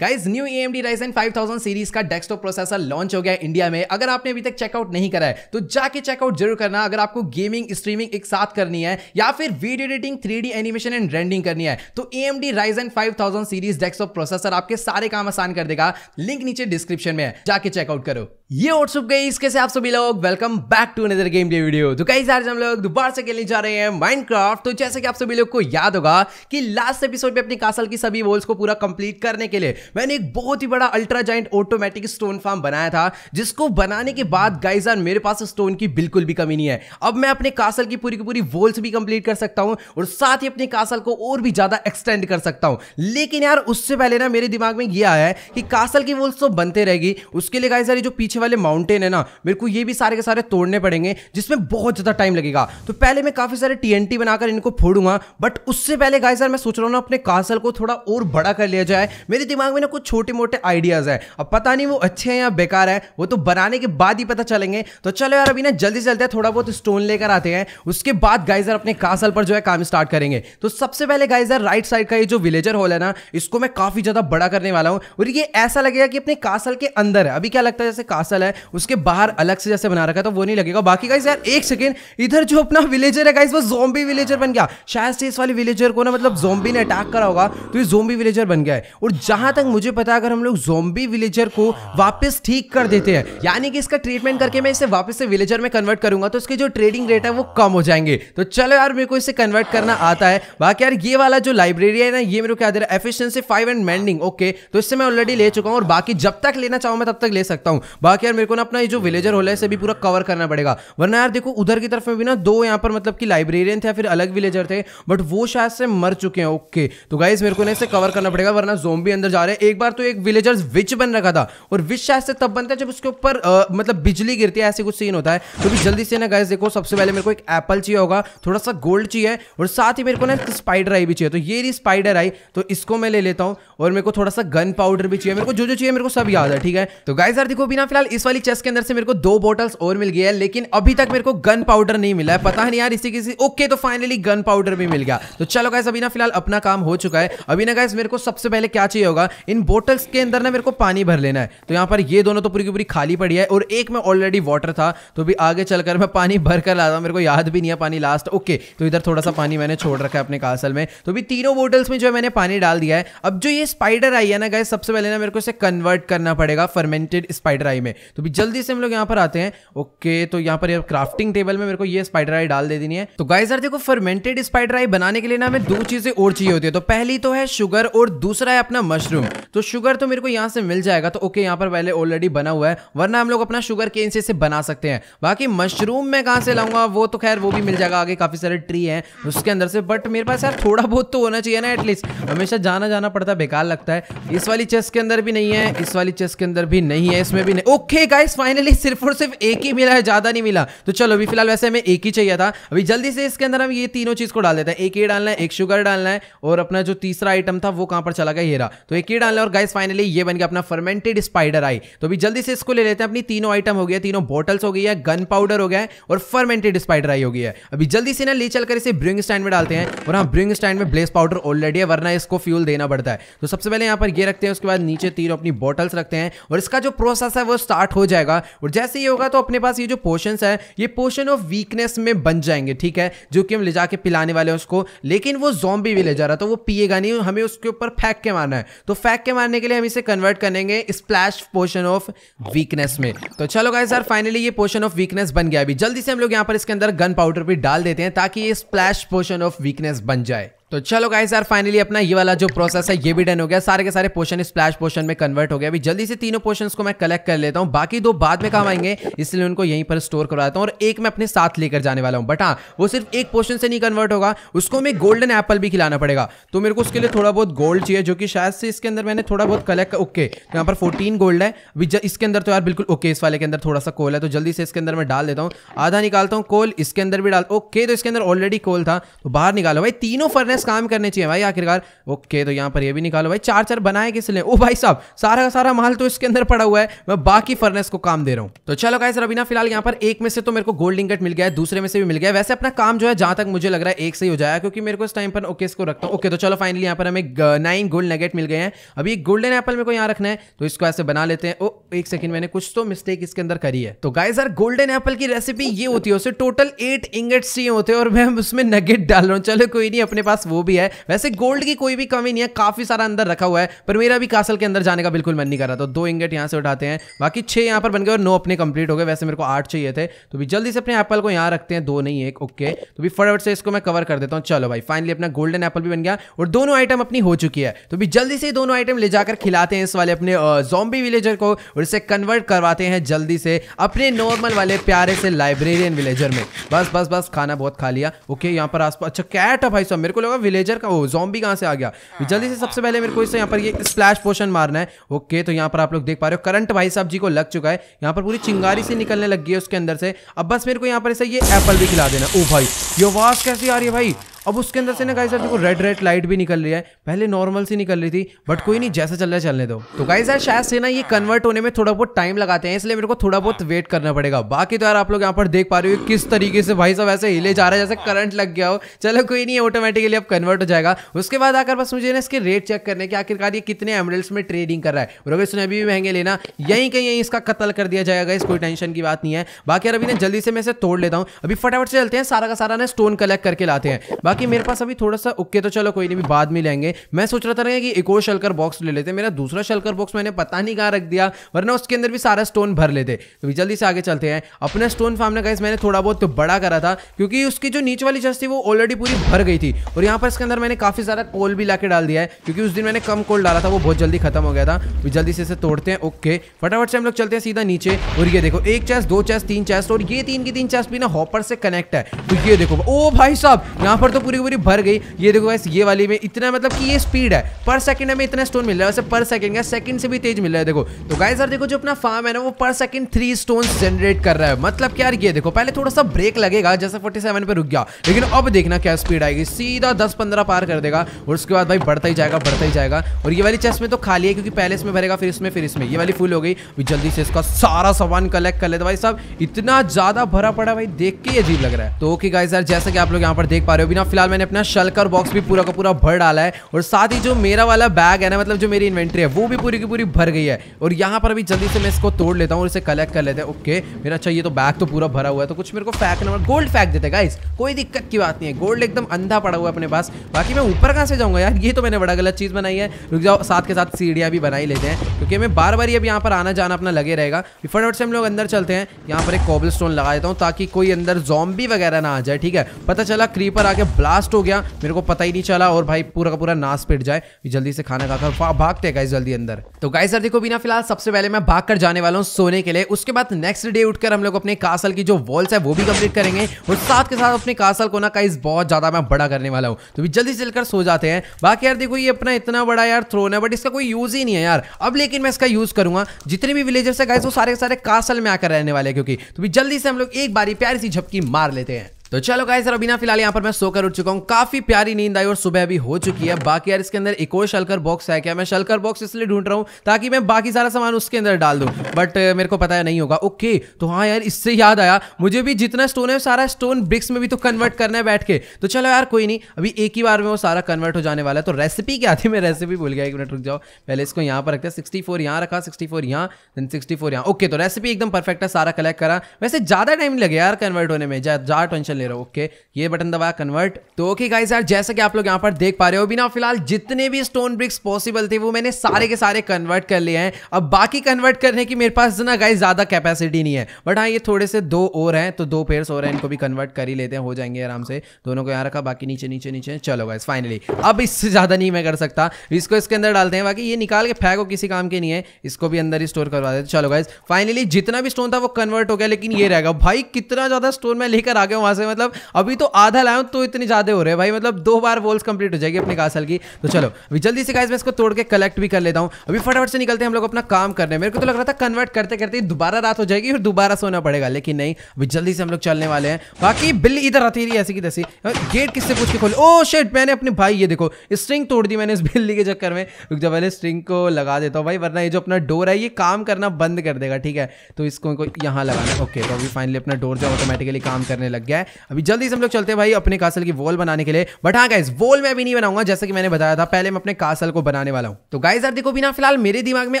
Guys new A M D Ryzen five thousand series का desktop processor launch हो गया है इंडिया में अगर आपने अभी तक चेकआउट नहीं करा है तो जाके चेकआउट जरूर करना अगर आपको गेमिंग स्ट्रीमिंग एक साथ करनी है या फिर video editing three D animation and rendering करनी है तो A M D Ryzen five thousand series desktop processor आपके सारे काम आसान कर देगा लिंक नीचे डिस्क्रिप्शन में है जाके चेकआउट करो ये व्हाट्सअप गई इसके से आप सभी लोग welcome back to another game day video तो कई सारे हम लोग दोबारा से खेलने जा रहे हैं माइनक्राफ्ट तो जैसे कि आप सभी लोग को याद होगा कि लास्ट एपिसोड में अपनी कासल की सभी वॉल्स को पूरा कंप्लीट करने के लिए मैंने एक बहुत ही बड़ा ultra giant automatic stone farm बनाया था जिसको बनाने के बाद गाइज मेरे पास स्टोन की बिल्कुल भी कमी नहीं है अब मैं अपने कासल की पूरी की पूरी वॉल्स भी कंप्लीट कर सकता हूँ और साथ ही अपने कासल को और भी ज्यादा एक्सटेंड कर सकता हूँ लेकिन यार उससे पहले ना मेरे दिमाग में यह आया है कि कासल की वॉल्स तो बनते रहेगी उसके लिए गाइज यार जो पीछे वाले माउंटेन है ना मेरे को ये भी सारे के सारे तोड़ने पड़ेंगे जिसमें बहुत ज़्यादा टाइम लगेगा तो पहले मैं काफ़ी सारे टी बनाकर इनको फोड़ूंगा बट उससे पहले गाय सर मैं सोच रहा हूँ ना अपने कासल को थोड़ा और बड़ा कर लिया जाए मेरे दिमाग में ना कुछ छोटे मोटे आइडियाज़ है अब पता नहीं वो अच्छे हैं या बेकार है वो तो बनाने के बाद ही पता चलेंगे तो चलो यार अभी ना जल्दी चलते हैं थोड़ा बहुत स्टोन लेकर आते हैं उसके बाद गाइजर अपने कासल पर जो है काम स्टार्ट करेंगे तो सबसे पहले गाइजर राइट साइड का ये जो विलेजर हॉल है ना इसको मैं काफ़ी ज़्यादा बड़ा करने वाला हूँ और ये ऐसा लगेगा कि अपने कासल के अंदर है अभी क्या लगता है जैसे कासल पार्सल है उसके बाहर अलग से जैसे बना रखा है तो वो नहीं लगेगा बाकी गाइस यार एक सेकेंड इधर जो अपना विलेजर है गाइस वो जोम्बी विलेजर बन गया शायद से इस वाले विलेजर को ना मतलब जोम्बी ने अटैक करा होगा तो ये जोम्बी विलेजर बन गया है और जहां तक मुझे पता है अगर हम लोग जोम्बी विलेजर को वापस ठीक कर देते हैं यानी कि इसका ट्रीटमेंट करके मैं इसे वापस से विलेजर में कन्वर्ट करूंगा तो इसके जो ट्रेडिंग रेट है वो कम हो जाएंगे तो चलो यार मेरे को इसे कन्वर्ट करना आता है बाकी यार ये वाला जो लाइब्रेरी है ना ये मेरे को क्या दे रहा है efficiency five and mending okay तो इससे मैं ऑलरेडी ले चुका हूँ और बाकी जब तक लेना चाहूँ मैं तब तक ले सकता हूँ बाकी यार मेरे को ना अपना ये जो विलेजर होला है इसे भी पूरा कवर करना पड़ेगा वरना यार देखो उधर की तरफ में भी ना दो यहाँ पर मतलब कि लाइब्रेरियन थे या फिर अलग विलेजर थे बट वो शायद से मर चुके हैं ओके तो गाइज मेरे को ना इसे कवर करना पड़ेगा वरना जोम्बी अंदर जा रहे हैं एक बार तो एक विलेजर विच बन रखा था और विच शायद से तब बनता है जब उसके ऊपर मतलब बिजली गिरती है ऐसे कुछ सीन होता है तो भी जल्दी से ना गाइज देखो सबसे पहले मेरे को एक एप्पल चाहिए होगा थोड़ा सा गोल्ड चाहिए और साथ ही मेरे को ना स्पाइडर आई भी चाहिए तो ये रही स्पाइडर आई तो इसको मैं ले लेता हूँ और मेरे को थोड़ा सा गन पाउडर भी चाहिए मेरे को जो जो चाहिए मेरे को सब याद है ठीक है तो गाइज यार देखो बिना फिलहाल इस वाली चेस्ट के अंदर से मेरे को दो बोटल्स और मिल गया है लेकिन अभी तक मेरे को गन पाउडर नहीं मिला है पता नहीं यार इसी किसी ओके तो फाइनली गन पाउडर भी मिल गया तो चलो गाइस अभी ना फिलहाल अपना काम हो चुका है अभी ना गाइस मेरे को सबसे पहले क्या चाहिए होगा इन बोटल्स के अंदर ना मेरे को पानी भर लेना है तो यहाँ पर ये दोनों तो पूरी की पूरी खाली पड़ी है और एक में ऑलरेडी वाटर था तो अभी आगे चलकर मैं पानी भर कर ला मेरे को याद भी नहीं है पानी लास्ट ओके तो इधर थोड़ा सा पानी मैंने छोड़ रखा है अपने कासल में तो अभी तीनों बोटल्स में जो है मैंने पानी डाल दिया है अब जो ये स्पाइडर आई है ना गाय सबसे पहले ना मेरे को इसे कन्वर्ट करना पड़ेगा फर्मेंटेड स्पाइडर आई में में तो भी जल्दी से हम लोग यहाँ पर आते हैं ओके तो यहाँ पर क्राफ्टिंग टेबल में मेरे को ये स्पाइडर आई डाल दे देनी है तो गाइस देखो फर्मेंटेड स्पाइडर आई बनाने के लिए ना हमें दो चीजें और चाहिए होती है तो पहली तो है शुगर और दूसरा है अपना मशरूम तो शुगर तो मेरे को यहाँ से मिल जाएगा तो ओके यहाँ पर पहले ऑलरेडी बना हुआ है वरना हम लोग अपना शुगर केन से बना सकते हैं बाकी मशरूम मैं कहाँ से लाऊंगा वो तो खैर वो भी मिल जाएगा आगे काफी सारे ट्री है उसके अंदर से बट मेरे पास यार थोड़ा बहुत तो होना चाहिए ना एटलीस्ट हमेशा जाना जाना पड़ता है बेकार लगता है इस वाली चेस के अंदर भी नहीं है इस वाली चेस के अंदर भी नहीं है इसमें भी नहीं ओ ओके गाइस फाइनली सिर्फ और सिर्फ एक ही मिला है ज़्यादा नहीं मिला तो चलो अभी फिलहाल वैसे हमें एक ही चाहिए था अभी जल्दी से इसके अंदर हम ये तीनों चीज़ को डाल देते हैं एक ही डालना है एक शुगर डालना है और अपना जो तीसरा आइटम था वो कहां पर चला गया हेरा तो एक ही डालना है और गाइस फाइनली ये बन गया अपना फर्मेंटेड स्पाइडर आई तो अभी जल्दी से इसको ले लेते हैं अपनी तीनों आइटम हो गया तीनों बॉटल्स हो गई है गन पाउडर हो गया है और फर्मेंटेड स्पाइडर आई हो गई है अभी जल्दी से ना ले चलकर इसे ब्रिंग स्टैंड में डालते हैं और हाँ ब्रिंग स्टैंड में ब्लेस पाउडर ऑलरेडी है वरना इसको फ्यूल देना पड़ता है तो सबसे पहले यहाँ पर ये रखते हैं उसके बाद नीचे तीनों अपनी बॉटल्स रखते हैं और इसका जो प्रोसेस है वो स्टार्ट हो जाएगा और जैसे ही होगा तो अपने पास ये जो पोशन है ये पोशन ऑफ वीकनेस में बन जाएंगे ठीक है जो कि हम ले जाके पिलाने वाले हैं उसको लेकिन वो जॉम्बी भी ले जा रहा था वो पिएगा नहीं हमें उसके ऊपर फेंक के मारना है तो फेंक के मारने के लिए हम इसे कन्वर्ट करेंगे स्प्लैश पोशन ऑफ वीकनेस में तो चलो गाइस सर फाइनली ये पोशन ऑफ वीकनेस बन गया अभी जल्दी से हम लोग यहाँ पर इसके अंदर गन पाउडर भी डाल देते हैं ताकि ये स्प्लैश पोशन ऑफ वीकनेस बन जाए तो चलो गाइस यार फाइनली अपना ये वाला जो प्रोसेस है ये भी डन हो गया सारे के सारे पोशन स्प्लैश पोशन में कन्वर्ट हो गया अभी जल्दी से तीनों पोशन को मैं कलेक्ट कर लेता हूँ बाकी दो बाद में काम आएंगे इसलिए उनको यहीं पर स्टोर करवाता हूँ और एक मैं अपने साथ लेकर जाने वाला हूँ बट हाँ वो सिर्फ एक पोशन से नहीं कन्वर्ट होगा उसको मैं गोल्डन एप्पल भी खिलाना पड़ेगा तो मेरे को उसके लिए थोड़ा बहुत गोल्ड चाहिए जो कि शायद से इसके अंदर मैंने थोड़ा बहुत कलेक्ट ओके तो यहाँ पर फोर्टीन गोल्ड है अभी इसके अंदर तो यार बिल्कुल ओके इस वाले के अंदर थोड़ा सा कोल है तो जल्दी से इसके अंदर मैं डाल देता हूँ आधा निकालता हूँ कोल इसके अंदर भी डाल ओके तो इसके अंदर ऑलरेडी कोल था तो बाहर निकालो भाई तीनों फर्नेस बिजनेस काम करने चाहिए भाई आखिरकार ओके तो यहाँ पर ये भी निकालो भाई चार चार बनाए किस लिए ओ भाई साहब सारा का सारा माल तो इसके अंदर पड़ा हुआ है मैं बाकी फर्नेस को काम दे रहा हूँ तो चलो गाइस रबीना फिलहाल यहाँ पर एक में से तो मेरे को गोल्ड इंगट मिल गया है दूसरे में से भी मिल गया वैसे अपना काम जो है जहाँ तक मुझे लग रहा है एक से ही हो जाएगा क्योंकि मेरे को इस टाइम पर ओके इसको रखता हूँ ओके तो चलो फाइनली यहाँ पर हमें नाइन गोल्ड नगेट मिल गए हैं अभी गोल्डन एप्पल मेरे को यहाँ रखना है तो इसको ऐसे बना लेते हैं ओ एक सेकंड मैंने कुछ तो मिस्टेक इसके अंदर करी है तो गाइज यार गोल्डन एप्पल की रेसिपी ये होती है उसे टोटल एट इंगट्स चाहिए होते हैं और मैं उसमें नगेट डाल रहा हूँ चलो कोई नहीं अपने पास वो भी है वैसे गोल्ड की कोई भी कमी नहीं है काफी सारा अंदर रखा हुआ है पर मेरा भी कासल के अंदर जाने का बिल्कुल मन नहीं कर रहा तो दो इंगेट यहाँ से उठाते हैं बाकी छह यहाँ पर बन गए और नौ अपने कंप्लीट हो गए वैसे मेरे को आठ चाहिए थे तो भी जल्दी से अपने एप्पल को यहाँ रखते हैं दो नहीं एक ओके तो भी फटाफट से इसको मैं कवर कर देता हूँ चलो भाई फाइनली अपना गोल्डन एप्पल भी बन गया और दोनों आइटम अपनी हो चुकी है तो भी जल्दी से दोनों आइटम ले जाकर खिलाते हैं इस वाले अपने जॉम्बी विलेजर को और इसे कन्वर्ट करवाते हैं जल्दी से अपने नॉर्मल वाले प्यारे से लाइब्रेरियन विलेजर में बस बस बस खाना बहुत खा लिया ओके यहाँ पर आसपास अच्छा कैट है भाई साहब मेरे को लगा विलेजर का वो जॉम्बी कहाँ से आ गया हाँ। जल्दी से सबसे पहले मेरे को इससे यहाँ पर ये स्प्लैश पोशन मारना है ओके तो यहाँ पर आप लोग देख पा रहे हो करंट भाई साहब जी को लग चुका है यहाँ पर पूरी चिंगारी से निकलने लग गई है उसके अंदर से अब बस मेरे को यहाँ पर ऐसा ये एप्पल भी खिला देना ओ भाई ये आवाज़ कैसी आ रही है भाई अब उसके अंदर से ना गाइस देखो रेड रेड लाइट भी निकल रही है पहले नॉर्मल सी निकल रही थी बट कोई नहीं जैसा चल रहा है चलने दो तो गाइस यार शायद से ना ये कन्वर्ट होने में थोड़ा बहुत टाइम लगाते हैं इसलिए मेरे को थोड़ा बहुत वेट करना पड़ेगा बाकी तो यार आप लोग यहाँ पर देख पा रहे हो किस तरीके से भाई साहब ऐसे हिले जा रहे हैं जैसे करंट लग गया हो चलो कोई नहीं ऑटोमेटिकली अब कन्वर्ट हो जाएगा उसके बाद आकर बस मुझे ना इसके रेट चेक करने के आखिरकार ये कितने एमरल्स में ट्रेडिंग कर रहा है और अगर इसने अभी भी महंगे लेना यहीं कहीं यहीं इसका कत्ल कर दिया जाएगा इस कोई टेंशन की बात नहीं है बाकी यार अभी ना जल्दी से मैं इसे तोड़ लेता हूँ अभी फटाफट से चलते हैं सारा का सारा ना स्टोन कलेक्ट करके लाते हैं बाकी मेरे पास अभी थोड़ा सा ओके तो चलो कोई नहीं भी बाद में लेंगे मैं सोच रहा था कि एक और शलकर बॉक्स ले लेते मेरा दूसरा शलकर बॉक्स मैंने पता नहीं कहाँ रख दिया वरना उसके अंदर भी सारा स्टोन भर लेते तो जल्दी से आगे चलते हैं अपना स्टोन फार्म ना गाइस मैंने थोड़ा बहुत तो बड़ा करा था क्योंकि उसकी जो नीचे वाली चस्ती वो ऑलरेडी पूरी भर गई थी और यहाँ पर इसके अंदर मैंने काफ़ी सारा कोल भी ला डाल दिया है क्योंकि उस दिन मैंने कम कोल डाला था वो बहुत जल्दी खत्म हो गया था तो जल्दी से इसे तोड़ते हैं ओके फटाफट से हम लोग चलते हैं सीधा नीचे और ये देखो एक चेस्ट दो चेस्ट तीन चेस्ट और ये तीन की तीन चेस्ट भी ना हॉपर से कनेक्ट है तो ये देखो ओ भाई साहब यहाँ पर तो मतलब पूरी पूरी भर गई ये देखो वैसे ये वाली में इतना मतलब कि ये स्पीड है पर सेकंड हमें इतना स्टोन मिल रहा है वैसे पर सेकंड का सेकंड से भी तेज मिल रहा है देखो तो गाय सर देखो जो अपना फार्म है ना वो पर सेकंड थ्री स्टोन जनरेट कर रहा है मतलब क्या ये देखो पहले थोड़ा सा ब्रेक लगेगा जैसे फोर्टी सेवन रुक गया लेकिन अब देखना क्या स्पीड आएगी सीधा दस पंद्रह पार कर देगा और उसके बाद भाई बढ़ता ही जाएगा बढ़ता ही जाएगा और ये वाली चेस्ट में तो खाली है क्योंकि पहले इसमें भरेगा फिर इसमें फिर इसमें ये वाली फुल हो गई जल्दी से इसका सारा सामान कलेक्ट कर लेते भाई साहब इतना ज्यादा भरा पड़ा भाई देख के अजीब लग रहा है तो ओके गाय सर जैसे कि आप लोग यहाँ पर देख पा रहे हो बिना फिलहाल मैंने अपना शलकर बॉक्स भी पूरा का पूरा भर डाला है और साथ ही जो मेरा वाला बैग है ना मतलब जो मेरी इन्वेंट्री है वो भी पूरी की पूरी भर गई है और यहाँ पर अभी जल्दी से मैं इसको तोड़ लेता हूँ और इसे कलेक्ट कर लेते हैं ओके मेरा अच्छा ये तो बैग तो पूरा भरा हुआ है तो कुछ मेरे को फैक नंबर गोल्ड फैक देते गाइस कोई दिक्कत की बात नहीं है गोल्ड एकदम अंधा पड़ा हुआ है अपने पास बाकी मैं ऊपर कहाँ से जाऊँगा यार ये तो मैंने बड़ा गलत चीज़ बनाई है रुक जाओ साथ के साथ सीढ़ियाँ भी बनाई लेते हैं क्योंकि हमें बार बार ही अब यहाँ पर आना जाना अपना लगे रहेगा फटाफट से हम लोग अंदर चलते हैं यहाँ पर एक कॉबल स्टोन लगा देता हूँ ताकि कोई अंदर जॉम्बी वगैरह ना आ जाए ठीक है पता चला क्रीपर आके ब्लास्ट हो गया मेरे को पता ही नहीं चला और भाई पूरा का पूरा नाश पिट जाए जल्दी से खाना खाकर भागते हैं गाइस जल्दी अंदर तो गाइस सर देखो बिना फिलहाल सबसे पहले मैं भाग कर जाने वाला हूँ सोने के लिए उसके बाद नेक्स्ट डे उठकर हम लोग अपने कासल की जो वॉल्स है वो भी कम्प्लीट करेंगे और साथ के साथ अपने कासल को ना गाइस बहुत ज्यादा मैं बड़ा करने वाला हूँ तो भी जल्दी से चलकर सो जाते हैं बाकी यार देखो ये अपना इतना बड़ा यार थ्रोन है बट इसका कोई यूज ही नहीं है यार अब लेकिन मैं इसका यूज करूंगा जितने भी विलेजर्स है गाइस वो सारे सारे कासल में आकर रहने वाले क्योंकि तो भी जल्दी से हम लोग एक बारी प्यारी सी झपकी मार लेते हैं तो चलो गाइस सर अभी ना फिलहाल यहाँ पर मैं सोकर उठ चुका हूँ काफी प्यारी नींद आई और सुबह अभी हो चुकी है बाकी यार इसके अंदर एक और शलकर बॉक्स है क्या मैं शलकर बॉक्स इसलिए ढूंढ रहा हूँ ताकि मैं बाकी सारा सामान उसके अंदर डाल दू बट मेरे को पता नहीं होगा ओके तो हाँ यार इससे याद आया मुझे भी जितना स्टोन है सारा स्टोन ब्रिक्स में भी तो कन्वर्ट करना है बैठ के तो चलो यार कोई नहीं अभी एक ही बार में वो सारा कन्वर्ट हो जाने वाला है तो रेसिपी क्या थी मैं रेसिपी भूल गया एक मिनट रुक जाओ पहले इसको यहाँ पर रखते हैं सिक्सटी फोर यहाँ रखा सिक्सटी फोर यहाँ देन सिक्सटी फोर यहाँ ओके तो रेसिपी एकदम परफेक्ट है सारा कलेक्ट करा वैसे ज़्यादा टाइम लगे यार कन्वर्ट होने में ज़्यादा टेंशन ले रहा हूँ ओके ये बटन दबाया कन्वर्ट तो ओके गाइस यार जैसा कि आप लोग यहाँ पर देख पा रहे हो बिना फिलहाल जितने भी स्टोन ब्रिक्स पॉसिबल थे वो मैंने सारे के सारे कन्वर्ट कर लिए हैं अब बाकी कन्वर्ट करने की मेरे पास ना गाइस ज़्यादा कैपेसिटी नहीं है बट हाँ ये थोड़े से दो और हैं तो दो पेयर्स और हैं इनको भी कन्वर्ट कर ही लेते हैं हो जाएंगे आराम से दोनों को यहाँ रखा बाकी नीचे नीचे नीचे चलो गाइज फाइनली अब इससे ज़्यादा नहीं मैं कर सकता इसको इसके अंदर डालते हैं बाकी ये निकाल के फेंको किसी काम के नहीं है इसको भी अंदर ही स्टोर करवा देते चलो गाइज फाइनली जितना भी स्टोन था वो कन्वर्ट हो गया लेकिन ये रहेगा भाई कितना ज़्यादा स्टोन मैं लेकर आ गया वहां से मतलब अभी तो आधा लाया तो इतने ज़्यादा हो रहे हैं भाई मतलब दो बार वॉल्स कंप्लीट हो जाएगी अपने कासल की तो चलो अभी जल्दी से गाइस मैं इसको तोड़ के कलेक्ट भी कर लेता हूँ अभी फटाफट से निकलते हैं हम लोग अपना काम करने मेरे को तो लग रहा था कन्वर्ट करते करते दोबारा रात हो जाएगी और दोबारा सोना पड़ेगा लेकिन नहीं अभी जल्दी से हम लोग चलने वाले हैं बाकी बिल्ली इधर आती रही ऐसी की तैसी गेट किससे पूछ के खोले ओ शेट मैंने अपने भाई ये देखो स्ट्रिंग तोड़ दी मैंने इस बिल्ली के चक्कर में जब पहले स्ट्रिंग को लगा देता हूँ भाई वरना ये जो अपना डोर है ये काम करना बंद कर देगा ठीक है तो इसको यहाँ लगाना ओके तो अभी फाइनली अपना डोर जो ऑटोमेटिकली काम करने लग गया है अभी जल्दी से हम लोग चलते हैं भाई अपने कासल की वॉल बनाने के लिए बट हाँ गाइज वॉल मैं भी नहीं बनाऊंगा जैसे कि मैंने बताया था पहले मैं अपने कासल को बनाने वाला हूँ तो गाइज यार देखो बिना फिलहाल मेरे दिमाग में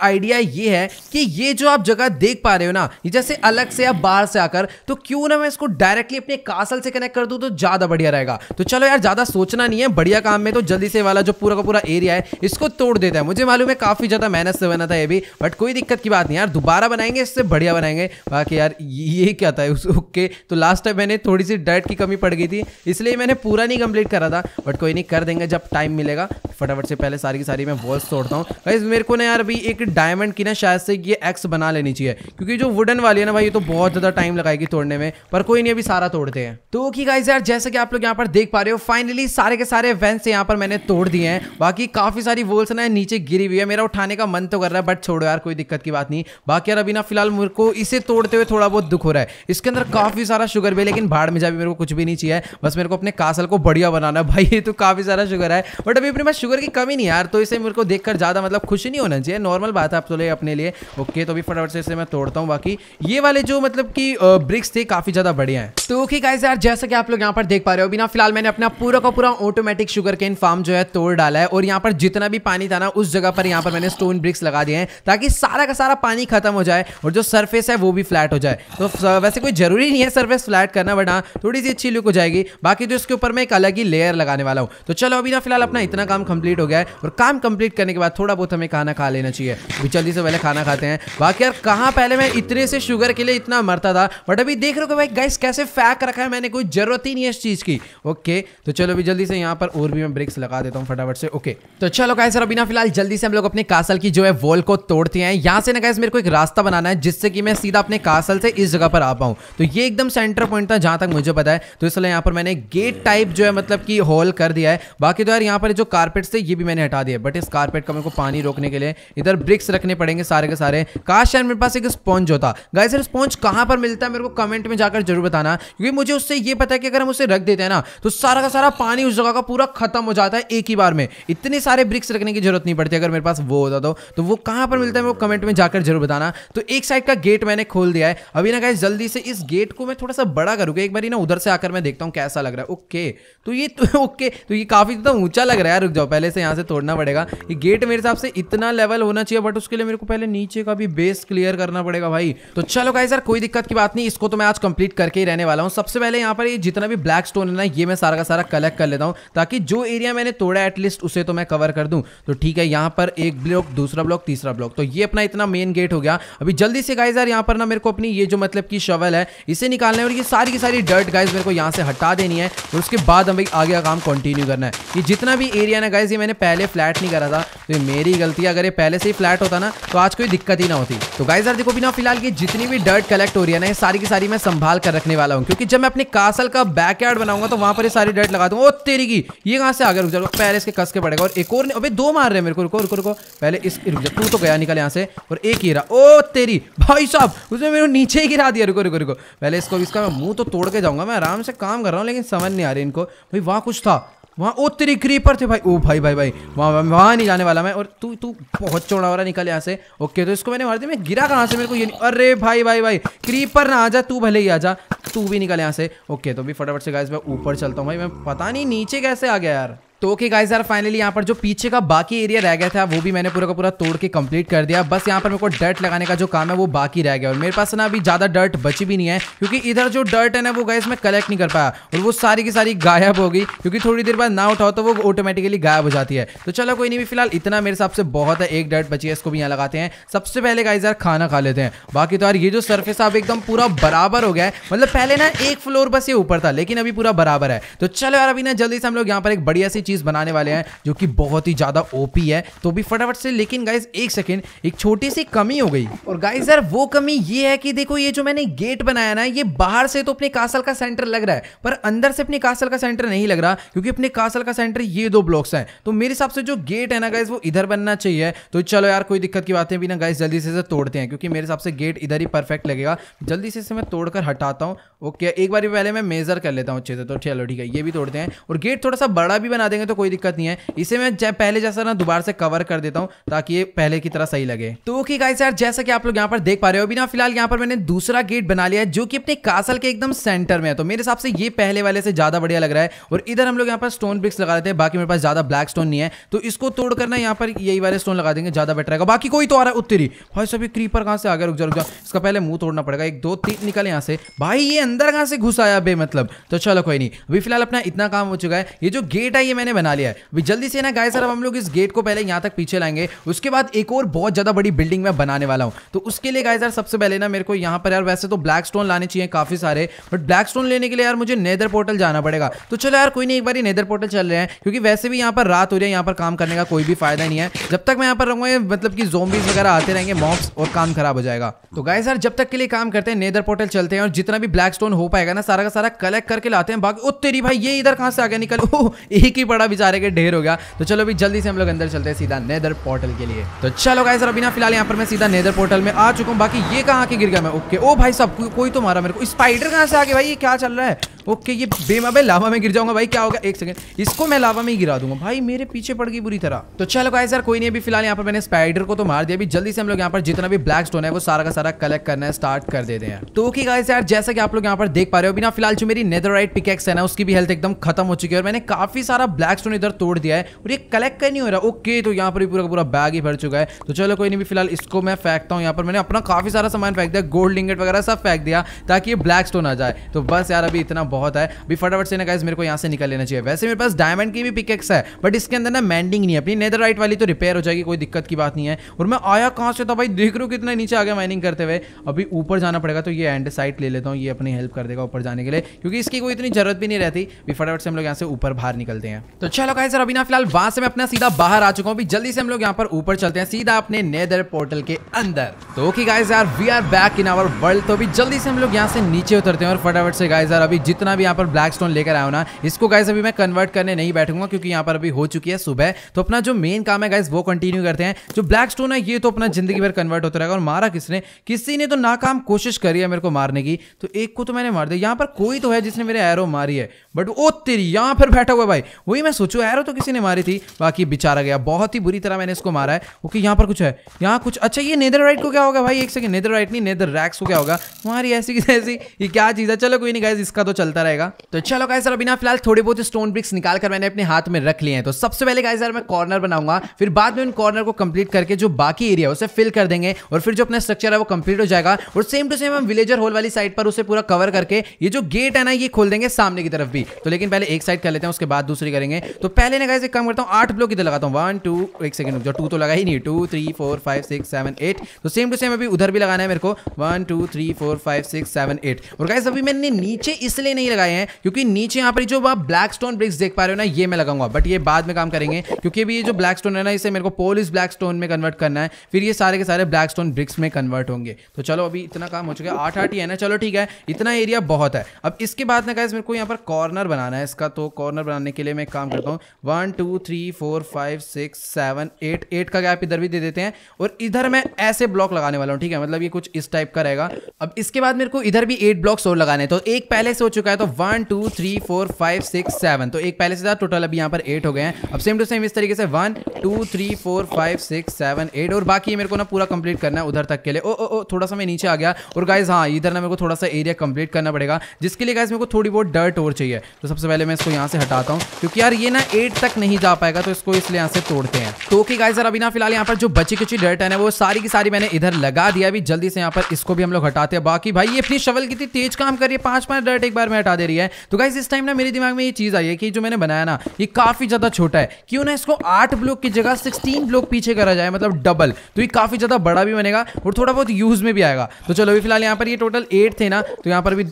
आइडिया ये है कि ये जो आप जगह देख पा रहे हो ना ये जैसे अलग से आप बाहर से आकर तो क्यों ना मैं इसको डायरेक्टली अपने कासल से कनेक्ट कर दूँ तो ज्यादा बढ़िया रहेगा तो चलो यार ज्यादा सोचना नहीं है बढ़िया काम में तो जल्दी से वाला जो पूरा का पूरा एरिया है इसको तोड़ देता है मुझे मालूम है काफी ज्यादा मेहनत से बना था ये भी बट कोई दिक्कत की बात नहीं यार दोबारा बनाएंगे इससे बढ़िया बनाएंगे बाकी यार ये क्या था उसके तो लास्ट टाइम मैंने थोड़ी सी डाइट की कमी पड़ गई थी इसलिए मैंने पूरा नहीं कंप्लीट करा था बट कोई नहीं कर देंगे जब टाइम मिलेगा फटाफट से पहले सारी की सारी मैं वॉल्स तोड़ता हूँ भाई मेरे को ना यार अभी एक डायमंड की ना शायद से ये एक्स बना लेनी चाहिए क्योंकि जो वुडन वाली है ना भाई ये तो बहुत ज़्यादा टाइम लगाएगी तोड़ने में पर कोई नहीं अभी सारा तोड़ते हैं तो ओके गाइज यार जैसे कि आप लोग यहाँ पर देख पा रहे हो फाइनली सारे के सारे वेंस यहाँ पर मैंने तोड़ दिए हैं बाकी काफ़ी सारी वॉल्स ना नीचे गिरी हुई है मेरा उठाने का मन तो कर रहा है बट छोड़ो यार कोई दिक्कत की बात नहीं बाकी यार अभी ना फिलहाल मुझे इसे तोड़ते हुए थोड़ा बहुत दुख हो रहा है इसके अंदर काफ़ी सारा शुगर भी लेकिन भाड़ में अभी मेरे को कुछ भी नहीं चाहिए बस मेरे को अपने कासल को बढ़िया बनाना भाई ये तो काफ़ी सारा शुगर है बट अभी अपने पास शुगर की कमी नहीं यार तो इसे मेरे को देख ज़्यादा मतलब खुश नहीं होना चाहिए नॉर्मल बात है आप तो ले अपने लिए ओके तो अभी फटाफट से इसे मैं तोड़ता हूँ बाकी ये वाले जो मतलब कि ब्रिक्स थे काफ़ी ज़्यादा बढ़िया है तो ओके गाइज यार जैसा कि आप लोग यहाँ पर देख पा रहे हो बिना फिलहाल मैंने अपना पूरा का पूरा ऑटोमेटिक शुगर केन फार्म जो है तोड़ डाला है और यहाँ पर जितना भी पानी था ना उस जगह पर यहाँ पर मैंने स्टोन ब्रिक्स लगा दिए हैं ताकि सारा का सारा पानी खत्म हो जाए और जो सरफेस है वो भी फ्लैट हो जाए तो वैसे कोई जरूरी नहीं है सरफेस फ्लैट करना बट हाँ थोड़ी सी अच्छी लुक हो जाएगी बाकी तो इसके ऊपर मैं एक अलग ही लेयर लगाने वाला हूँ तो चलो अभी ना फिलहाल अपना इतना काम कंप्लीट हो गया है और काम कंप्लीट करने के बाद थोड़ा बहुत हमें खाना खा लेना चाहिए अभी जल्दी से पहले खाना खाते हैं बाकी यार कहाँ पहले मैं इतने से शुगर के लिए इतना मरता था बट अभी देख रहे हो भाई गैस कैसे फैक रखा है मैंने कोई जरूरत ही नहीं है इस चीज़ की ओके तो चलो अभी जल्दी से यहाँ पर और भी मैं ब्रेक्स लगा देता हूँ फटाफट से ओके तो चलो गाय सर अभी ना फिलहाल जल्दी से हम लोग अपने कासल की जो है वॉल को तोड़ते हैं यहाँ से ना गैस मेरे को एक रास्ता बनाना है जिससे कि मैं सीधा अपने कासल से इस जगह पर आ पाऊँ तो ये एकदम सेंटर पॉइंट था जहाँ तक मुझे मुझे पता है तो इसलिए यहाँ पर मैंने गेट टाइप जो है मतलब कि होल कर दिया है बाकी तो यार यहाँ पर जो कारपेट थे ये भी मैंने हटा दिया बट इस कारपेट का मेरे को पानी रोकने के लिए इधर ब्रिक्स रखने पड़ेंगे सारे के सारे काश यार मेरे पास एक स्पॉन्ज होता गाय सर स्पॉन्ज कहाँ पर मिलता है मेरे को कमेंट में जाकर जरूर बताना क्योंकि मुझे उससे ये पता है कि अगर हम उसे रख देते हैं ना तो सारा का सारा पानी उस जगह का पूरा खत्म हो जाता है एक ही बार में इतने सारे ब्रिक्स रखने की जरूरत नहीं पड़ती अगर मेरे पास वो होता तो तो वो कहां पर मिलता है मेरे को कमेंट में जाकर जरूर बताना तो एक साइड का गेट मैंने खोल दिया है अभी ना गाइस जल्दी से इस गेट को मैं थोड़ा सा बड़ा करूंगा एक बार ना ना उधर से आकर मैं देखता हूँ कैसा लग रहा है ओके तो ये तो, ओके तो ये काफ़ी ज़्यादा तो ऊंचा लग रहा है रुक जाओ पहले से यहाँ से तोड़ना पड़ेगा ये गेट मेरे हिसाब से इतना लेवल होना चाहिए बट उसके लिए मेरे को पहले नीचे का भी बेस क्लियर करना पड़ेगा भाई तो चलो भाई सर कोई दिक्कत की बात नहीं इसको तो मैं आज कंप्लीट करके ही रहने वाला हूँ सबसे पहले यहाँ पर ये जितना भी ब्लैक स्टोन है ना ये मैं सारा का सारा कलेक्ट कर लेता हूँ ताकि जो एरिया मैंने तोड़ा एटलीस्ट उसे तो मैं कवर कर दूँ तो ठीक है यहाँ पर एक ब्लॉक दूसरा ब्लॉक तीसरा ब्लॉक तो ये अपना इतना मेन गेट हो गया अभी जल्दी से गाइजर यहाँ पर ना मेरे को अपनी ये जो मतलब की शवल है इसे निकालना है और ये सारी की सारी डर्ट हेड गाइज मेरे को यहाँ से हटा देनी है और उसके बाद हम भाई आगे का काम कंटिन्यू करना है ये जितना भी एरिया ना गाइज ये मैंने पहले फ्लैट नहीं करा था तो ये मेरी गलती है अगर ये पहले से ही फ्लैट होता ना तो आज कोई दिक्कत ही ना होती तो गाइज यार देखो बिना फिलहाल ये जितनी भी डर्ट कलेक्ट हो रही है ना ये सारी की सारी मैं संभाल कर रखने वाला हूँ क्योंकि जब मैं अपने कासल का बैक यार्ड बनाऊंगा तो वहाँ पर ये सारी डर्ट लगा दूँ ओ तेरी की ये कहाँ से आगे रुक जाओ पहले इसके कस के पड़ेगा और एक और ने अबे दो मार रहे मेरे को रुको रुको रुको पहले इस रुक जाओ तू तो गया निकल यहाँ से और एक ही रहा ओ तेरी भाई साहब उसने मेरे को नीचे ही गिरा दिया रुको रुको रुको पहले इसको इसका मुंह तो तोड़ के जाऊंगा जाऊंगा मैं आराम से काम कर रहा हूँ लेकिन समझ नहीं आ रही इनको भाई वहाँ कुछ था वहाँ ओ तेरी क्रीपर थे भाई ओ भाई भाई भाई वहाँ वहाँ नहीं जाने वाला मैं और तू तू बहुत चौड़ा वाला निकल यहाँ से ओके तो इसको मैंने मार दिया मैं गिरा कहाँ से मेरे को ये नहीं अरे भाई भाई भाई क्रीपर ना आ जा तू भले ही आ जा तू भी निकल यहाँ से ओके तो भी फटाफट से गाइस ऊपर चलता हूँ भाई मैं पता नहीं नीचे कैसे आ गया यार तो ओके गाइस यार फाइनली यहाँ पर जो पीछे का बाकी एरिया रह गया था वो भी मैंने पूरा का पूरा तोड़ के कंप्लीट कर दिया बस यहाँ पर मेरे को डर्ट लगाने का जो काम है वो बाकी रह गया और मेरे पास ना अभी ज़्यादा डर्ट बची भी नहीं है क्योंकि इधर जो डर्ट है ना वो गाइस मैं कलेक्ट नहीं कर पाया और वो सारी की सारी गायब हो गई क्योंकि थोड़ी देर बाद ना उठाओ तो वो ऑटोमेटिकली गायब हो जाती है तो चलो कोई नहीं फिलहाल इतना मेरे हिसाब से बहुत है एक डर्ट बची है इसको भी यहाँ लगाते हैं सबसे पहले गाइज यार खाना खा लेते हैं बाकी तो यार ये जो सर्फेस अब एकदम पूरा बराबर हो गया है मतलब पहले ना एक फ्लोर बस ये ऊपर था लेकिन अभी पूरा बराबर है तो चलो यार अभी ना जल्दी से हम लोग यहाँ पर एक बढ़िया सी चीज़ बनाने वाले हैं जो कि बहुत ही ज़्यादा ओपी है तो भी फटाफट से लेकिन गाइज एक सेकेंड एक छोटी सी कमी हो गई और गाइज यार वो कमी ये है कि देखो ये जो मैंने गेट बनाया ना ये बाहर से तो अपने कासल का सेंटर लग रहा है पर अंदर से अपने कासल का सेंटर नहीं लग रहा क्योंकि अपने कासल का सेंटर ये दो ब्लॉक्स हैं तो मेरे हिसाब से जो गेट है ना गाइज वो इधर बनना चाहिए तो चलो यार कोई दिक्कत की बातें भी ना गाइज जल्दी से तोड़ते हैं क्योंकि मेरे हिसाब से गेट इधर ही परफेक्ट लगेगा जल्दी से इसे मैं तोड़कर हटाता हूँ ओके एक बार पहले मैं मेजर कर लेता हूँ अच्छे से तो चलो ठीक है ये भी तोड़ते हैं और गेट थोड़ा सा बड़ा भी बना देंगे देंगे तो कोई दिक्कत नहीं है इसे मैं पहले जैसा ना दोबारा से कवर कर देता हूँ ताकि ये पहले की तरह सही लगे तो ओके गाइस यार जैसा कि आप लोग यहाँ पर देख पा रहे हो अभी ना फिलहाल यहाँ पर मैंने दूसरा गेट बना लिया है जो कि अपने कासल के एकदम सेंटर में है तो मेरे हिसाब से ये पहले वाले से ज्यादा बढ़िया लग रहा है और इधर हम लोग यहाँ पर स्टोन ब्रिक्स लगा देते हैं बाकी मेरे पास ज्यादा ब्लैक स्टोन नहीं है तो इसको तोड़ करना यहाँ पर यही वाले स्टोन लगा देंगे ज्यादा बेटर रहेगा बाकी कोई तो आ रहा है उत्तरी भाई सभी क्रीपर कहाँ से आगे रुक जा रुक जा इसका पहले मुंह तोड़ना पड़ेगा एक दो तीन निकले यहाँ से भाई ये अंदर कहाँ से घुस आया बे मतलब तो चलो कोई नहीं अभी फिलहाल अपना इतना काम हो चुका है ये जो गेट है ये मैंने मैंने बना लिया है अभी जल्दी से ना गाय सर हम लोग इस गेट को पहले यहाँ तक पीछे लाएंगे उसके बाद एक और बहुत ज़्यादा बड़ी बिल्डिंग में बनाने वाला हूँ तो उसके लिए गाय सर सबसे पहले ना मेरे को यहाँ पर यार वैसे तो ब्लैक स्टोन लाने चाहिए काफ़ी सारे बट ब्लैक स्टोन लेने के लिए यार मुझे नेदर पोर्टल जाना पड़ेगा तो चलो यार कोई नहीं एक बार नेदर पोर्टल चल रहे हैं क्योंकि वैसे भी यहाँ पर रात हो रही है यहाँ पर काम करने का कोई भी फायदा नहीं है जब तक मैं यहाँ पर रहूँगा मतलब कि जोम्बिस वगैरह आते रहेंगे मॉक्स और काम खराब हो जाएगा तो गाय सर जब तक के लिए काम करते हैं नेदर पोर्टल चलते हैं और जितना भी ब्लैक स्टोन हो पाएगा ना सारा का सारा कलेक्ट करके लाते हैं बाकी ओ तेरी भाई ये इधर कहाँ से आगे निकल ओ एक ही बड़ा बेचारे के ढेर हो गया तो चलो अभी जल्दी से हम लोग अंदर चलते हैं सीधा नेदर पोर्टल के लिए तो चलो गाइस अभी ना फिलहाल यहाँ पर मैं सीधा नेदर पोर्टल में आ चुका हूँ बाकी ये कहाँ आके गिर गया मैं ओके ओ भाई सब कोई तो मारा मेरे को स्पाइडर कहाँ से आगे भाई ये क्या चल रहा है ओके ये बेमा भाई लावा में गिर जाऊंगा भाई क्या होगा एक सेकंड इसको मैं लावा में ही गिरा दूंगा भाई मेरे पीछे पड़ गई बुरी तरह तो चलो गाइस यार कोई नहीं अभी फिलहाल यहाँ पर मैंने स्पाइडर को तो मार दिया अभी जल्दी से हम लोग यहाँ पर जितना भी ब्लैक स्टोन है वो सारा का सारा कलेक्ट करना है स्टार्ट कर देते हैं तो ओके गाइस यार जैसा कि आप लोग यहाँ पर देख पा रहे हो अभी ना फिलहाल जो मेरी नेदर राइट पिकेक्स है ना उसकी भी हेल्थ एकदम खत्म हो चुकी है और मैंने काफी सारा ब्लैक ब्लैक स्टोन इधर तोड़ दिया है और ये कलेक्ट कर नहीं हो रहा ओके तो यहाँ पर भी पूरा पूरा बैग ही भर चुका है तो चलो कोई नहीं भी फिलहाल इसको मैं फेंकता हूँ यहाँ पर मैंने अपना काफ़ी सारा सामान फेंक दिया गोल्ड लिंगेट वगैरह सब फेंक दिया ताकि ये ब्लैक स्टोन आ जाए तो बस यार अभी इतना बहुत है अभी फटाफट से ना गाइज मेरे को यहाँ से निकल लेना चाहिए वैसे मेरे पास डायमंड की भी पिकेक्स है बट इसके अंदर ना मैंडिंग नहीं है अपनी नेदर राइट वाली तो रिपेयर हो जाएगी कोई दिक्कत की बात नहीं है और मैं आया कहाँ से तो भाई देख रहा हूँ कितना नीचे आ गया माइनिंग करते हुए अभी ऊपर जाना पड़ेगा तो ये एंड साइट ले लेता हूँ ये अपनी हेल्प कर देगा ऊपर जाने के लिए क्योंकि इसकी कोई इतनी जरूरत भी नहीं रहती भी फटाफट से हम लोग यहाँ से ऊपर बाहर निकलते हैं तो चलो गाइस सर अभी ना फिलहाल वहां से मैं अपना सीधा बाहर आ चुका हूँ जल्दी से हम लोग यहाँ पर ऊपर चलते हैं सीधा अपने नेदर पोर्टल के अंदर तो ओके गाइस यार we are back in our world तो अभी जल्दी से हम लोग यहाँ से नीचे उतरते हैं और फटाफट से गाइस यार अभी जितना भी यहाँ पर ब्लैक स्टोन लेकर आयो ना इसको गाइस अभी मैं कन्वर्ट करने नहीं बैठूंगा क्योंकि यहाँ पर अभी हो चुकी है सुबह तो अपना जो मेन काम है गाइस वो कंटिन्यू करते हैं जो ब्लैक स्टोन है ये तो अपना जिंदगी भर कन्वर्ट होता रहेगा और मारा किसने किसी ने तो नाकाम कोशिश करी है मेरे को मारने की तो एक को तो मैंने मार दिया यहाँ पर कोई तो है जिसने मेरे एरो मारी है बट ओ तेरी यहाँ पर बैठा हुआ भाई वही मैं सोचू एरो तो किसी ने मारी थी बाकी बिचारा गया बहुत ही बुरी तरह मैंने इसको मारा है ओके यहाँ पर कुछ है यहाँ कुछ अच्छा ये नेदर राइट को क्या होगा भाई एक सेकंड नेदर राइट नहीं नेदर रैक्स को क्या होगा हमारी ऐसी की ऐसी ये क्या चीज़ है चलो कोई नहीं गाइज इसका तो चलता रहेगा तो चलो गाइज सर अभी ना फिलहाल थोड़े बहुत स्टोन ब्रिक्स निकाल कर मैंने अपने हाथ में रख लिए हैं तो सबसे पहले गाइज सर मैं कॉर्नर बनाऊंगा फिर बाद में उन कॉर्नर को कंप्लीट करके जो बाकी एरिया है उसे फिल कर देंगे और फिर जो अपना स्ट्रक्चर है वो कंप्लीट हो जाएगा और सेम टू सेम हम विलेजर होल वाली साइड पर उसे पूरा कवर करके ये जो गेट है ना ये खोल देंगे सामने की तरफ भी तो लेकिन पहले एक साइड कर लेते हैं उसके बाद दूसरी करेंगे करेंगे तो पहले ना गाइज एक काम करता हूँ आठ ब्लॉक इधर लगाता हूँ वन टू एक सेकंड रुक जाओ टू तो लगा ही नहीं two three four five six seven eight तो सेम टू सेम अभी उधर भी लगाना है मेरे को one two three four five six seven eight और गाइज अभी मैंने नीचे इसलिए नहीं लगाए हैं क्योंकि नीचे यहाँ पर जो आप ब्लैक स्टोन ब्रिक्स देख पा रहे हो ना ये मैं लगाऊंगा बट ये बाद में काम करेंगे क्योंकि अभी ये जो ब्लैक स्टोन है ना इसे मेरे को पोलिस ब्लैक स्टोन में कन्वर्ट करना है फिर ये सारे के सारे ब्लैक स्टोन ब्रिक्स में कन्वर्ट होंगे तो चलो अभी इतना काम हो चुका है आठ आठ ही है ना चलो ठीक है इतना एरिया बहुत है अब इसके बाद ना गाइज मेरे को यहाँ पर कॉर्नर बनाना है इसका तो कॉर्नर बनाने के लिए मैं काम करता हूँ one two three four five six seven eight eight का गैप इधर भी दे देते हैं और इधर मैं ऐसे ब्लॉक लगाने वाला हूँ ठीक है मतलब ये कुछ इस टाइप का रहेगा अब इसके बाद मेरे को इधर भी एट ब्लॉक्स और लगाने तो एक पहले से हो चुका है तो one two three four five six seven तो एक पहले से था टोटल अभी यहाँ पर एट हो गए हैं अब सेम टू सेम इस तरीके से one two three four five six seven eight और बाकी मेरे को ना पूरा कंप्लीट करना है उधर तक के लिए ओ ओ ओ थोड़ा सा मैं नीचे आ गया और गाइज हाँ इधर ना मेरे को थोड़ा सा एरिया कंप्लीट करना पड़ेगा जिसके लिए गाइज मेरे को थोड़ी बहुत डर्ट और चाहिए तो सबसे पहले मैं इसको यहाँ से हटाता हूँ क्योंकि यार ये ना एट तक नहीं जा पाएगा तो इसको इसलिए यहाँ से तोड़ते हैं तो ओके गाइज अभी ना फिलहाल यहाँ पर जो बची कुची डर्ट है ना वो सारी की सारी मैंने इधर लगा दिया अभी जल्दी से यहाँ पर इसको भी हम लोग हटाते हैं बाकी भाई ये अपनी शवल कितनी तेज काम कर रही है पांच पांच डर्ट एक बार में हटा दे रही है तो गाइज इस टाइम ना मेरे दिमाग में ये चीज़ आई है कि जो मैंने बनाया ना ये काफ़ी ज़्यादा छोटा है क्यों ना इसको आठ ब्लॉक की जगह सिक्सटीन ब्लॉक पीछे करा जाए मतलब डबल तो ये काफ़ी ज़्यादा बड़ा भी बनेगा और थोड़ा बहुत यूज़ में भी आएगा तो चलो अभी फिलहाल यहाँ पर ये टोटल एट थे ना तो यहाँ पर अभी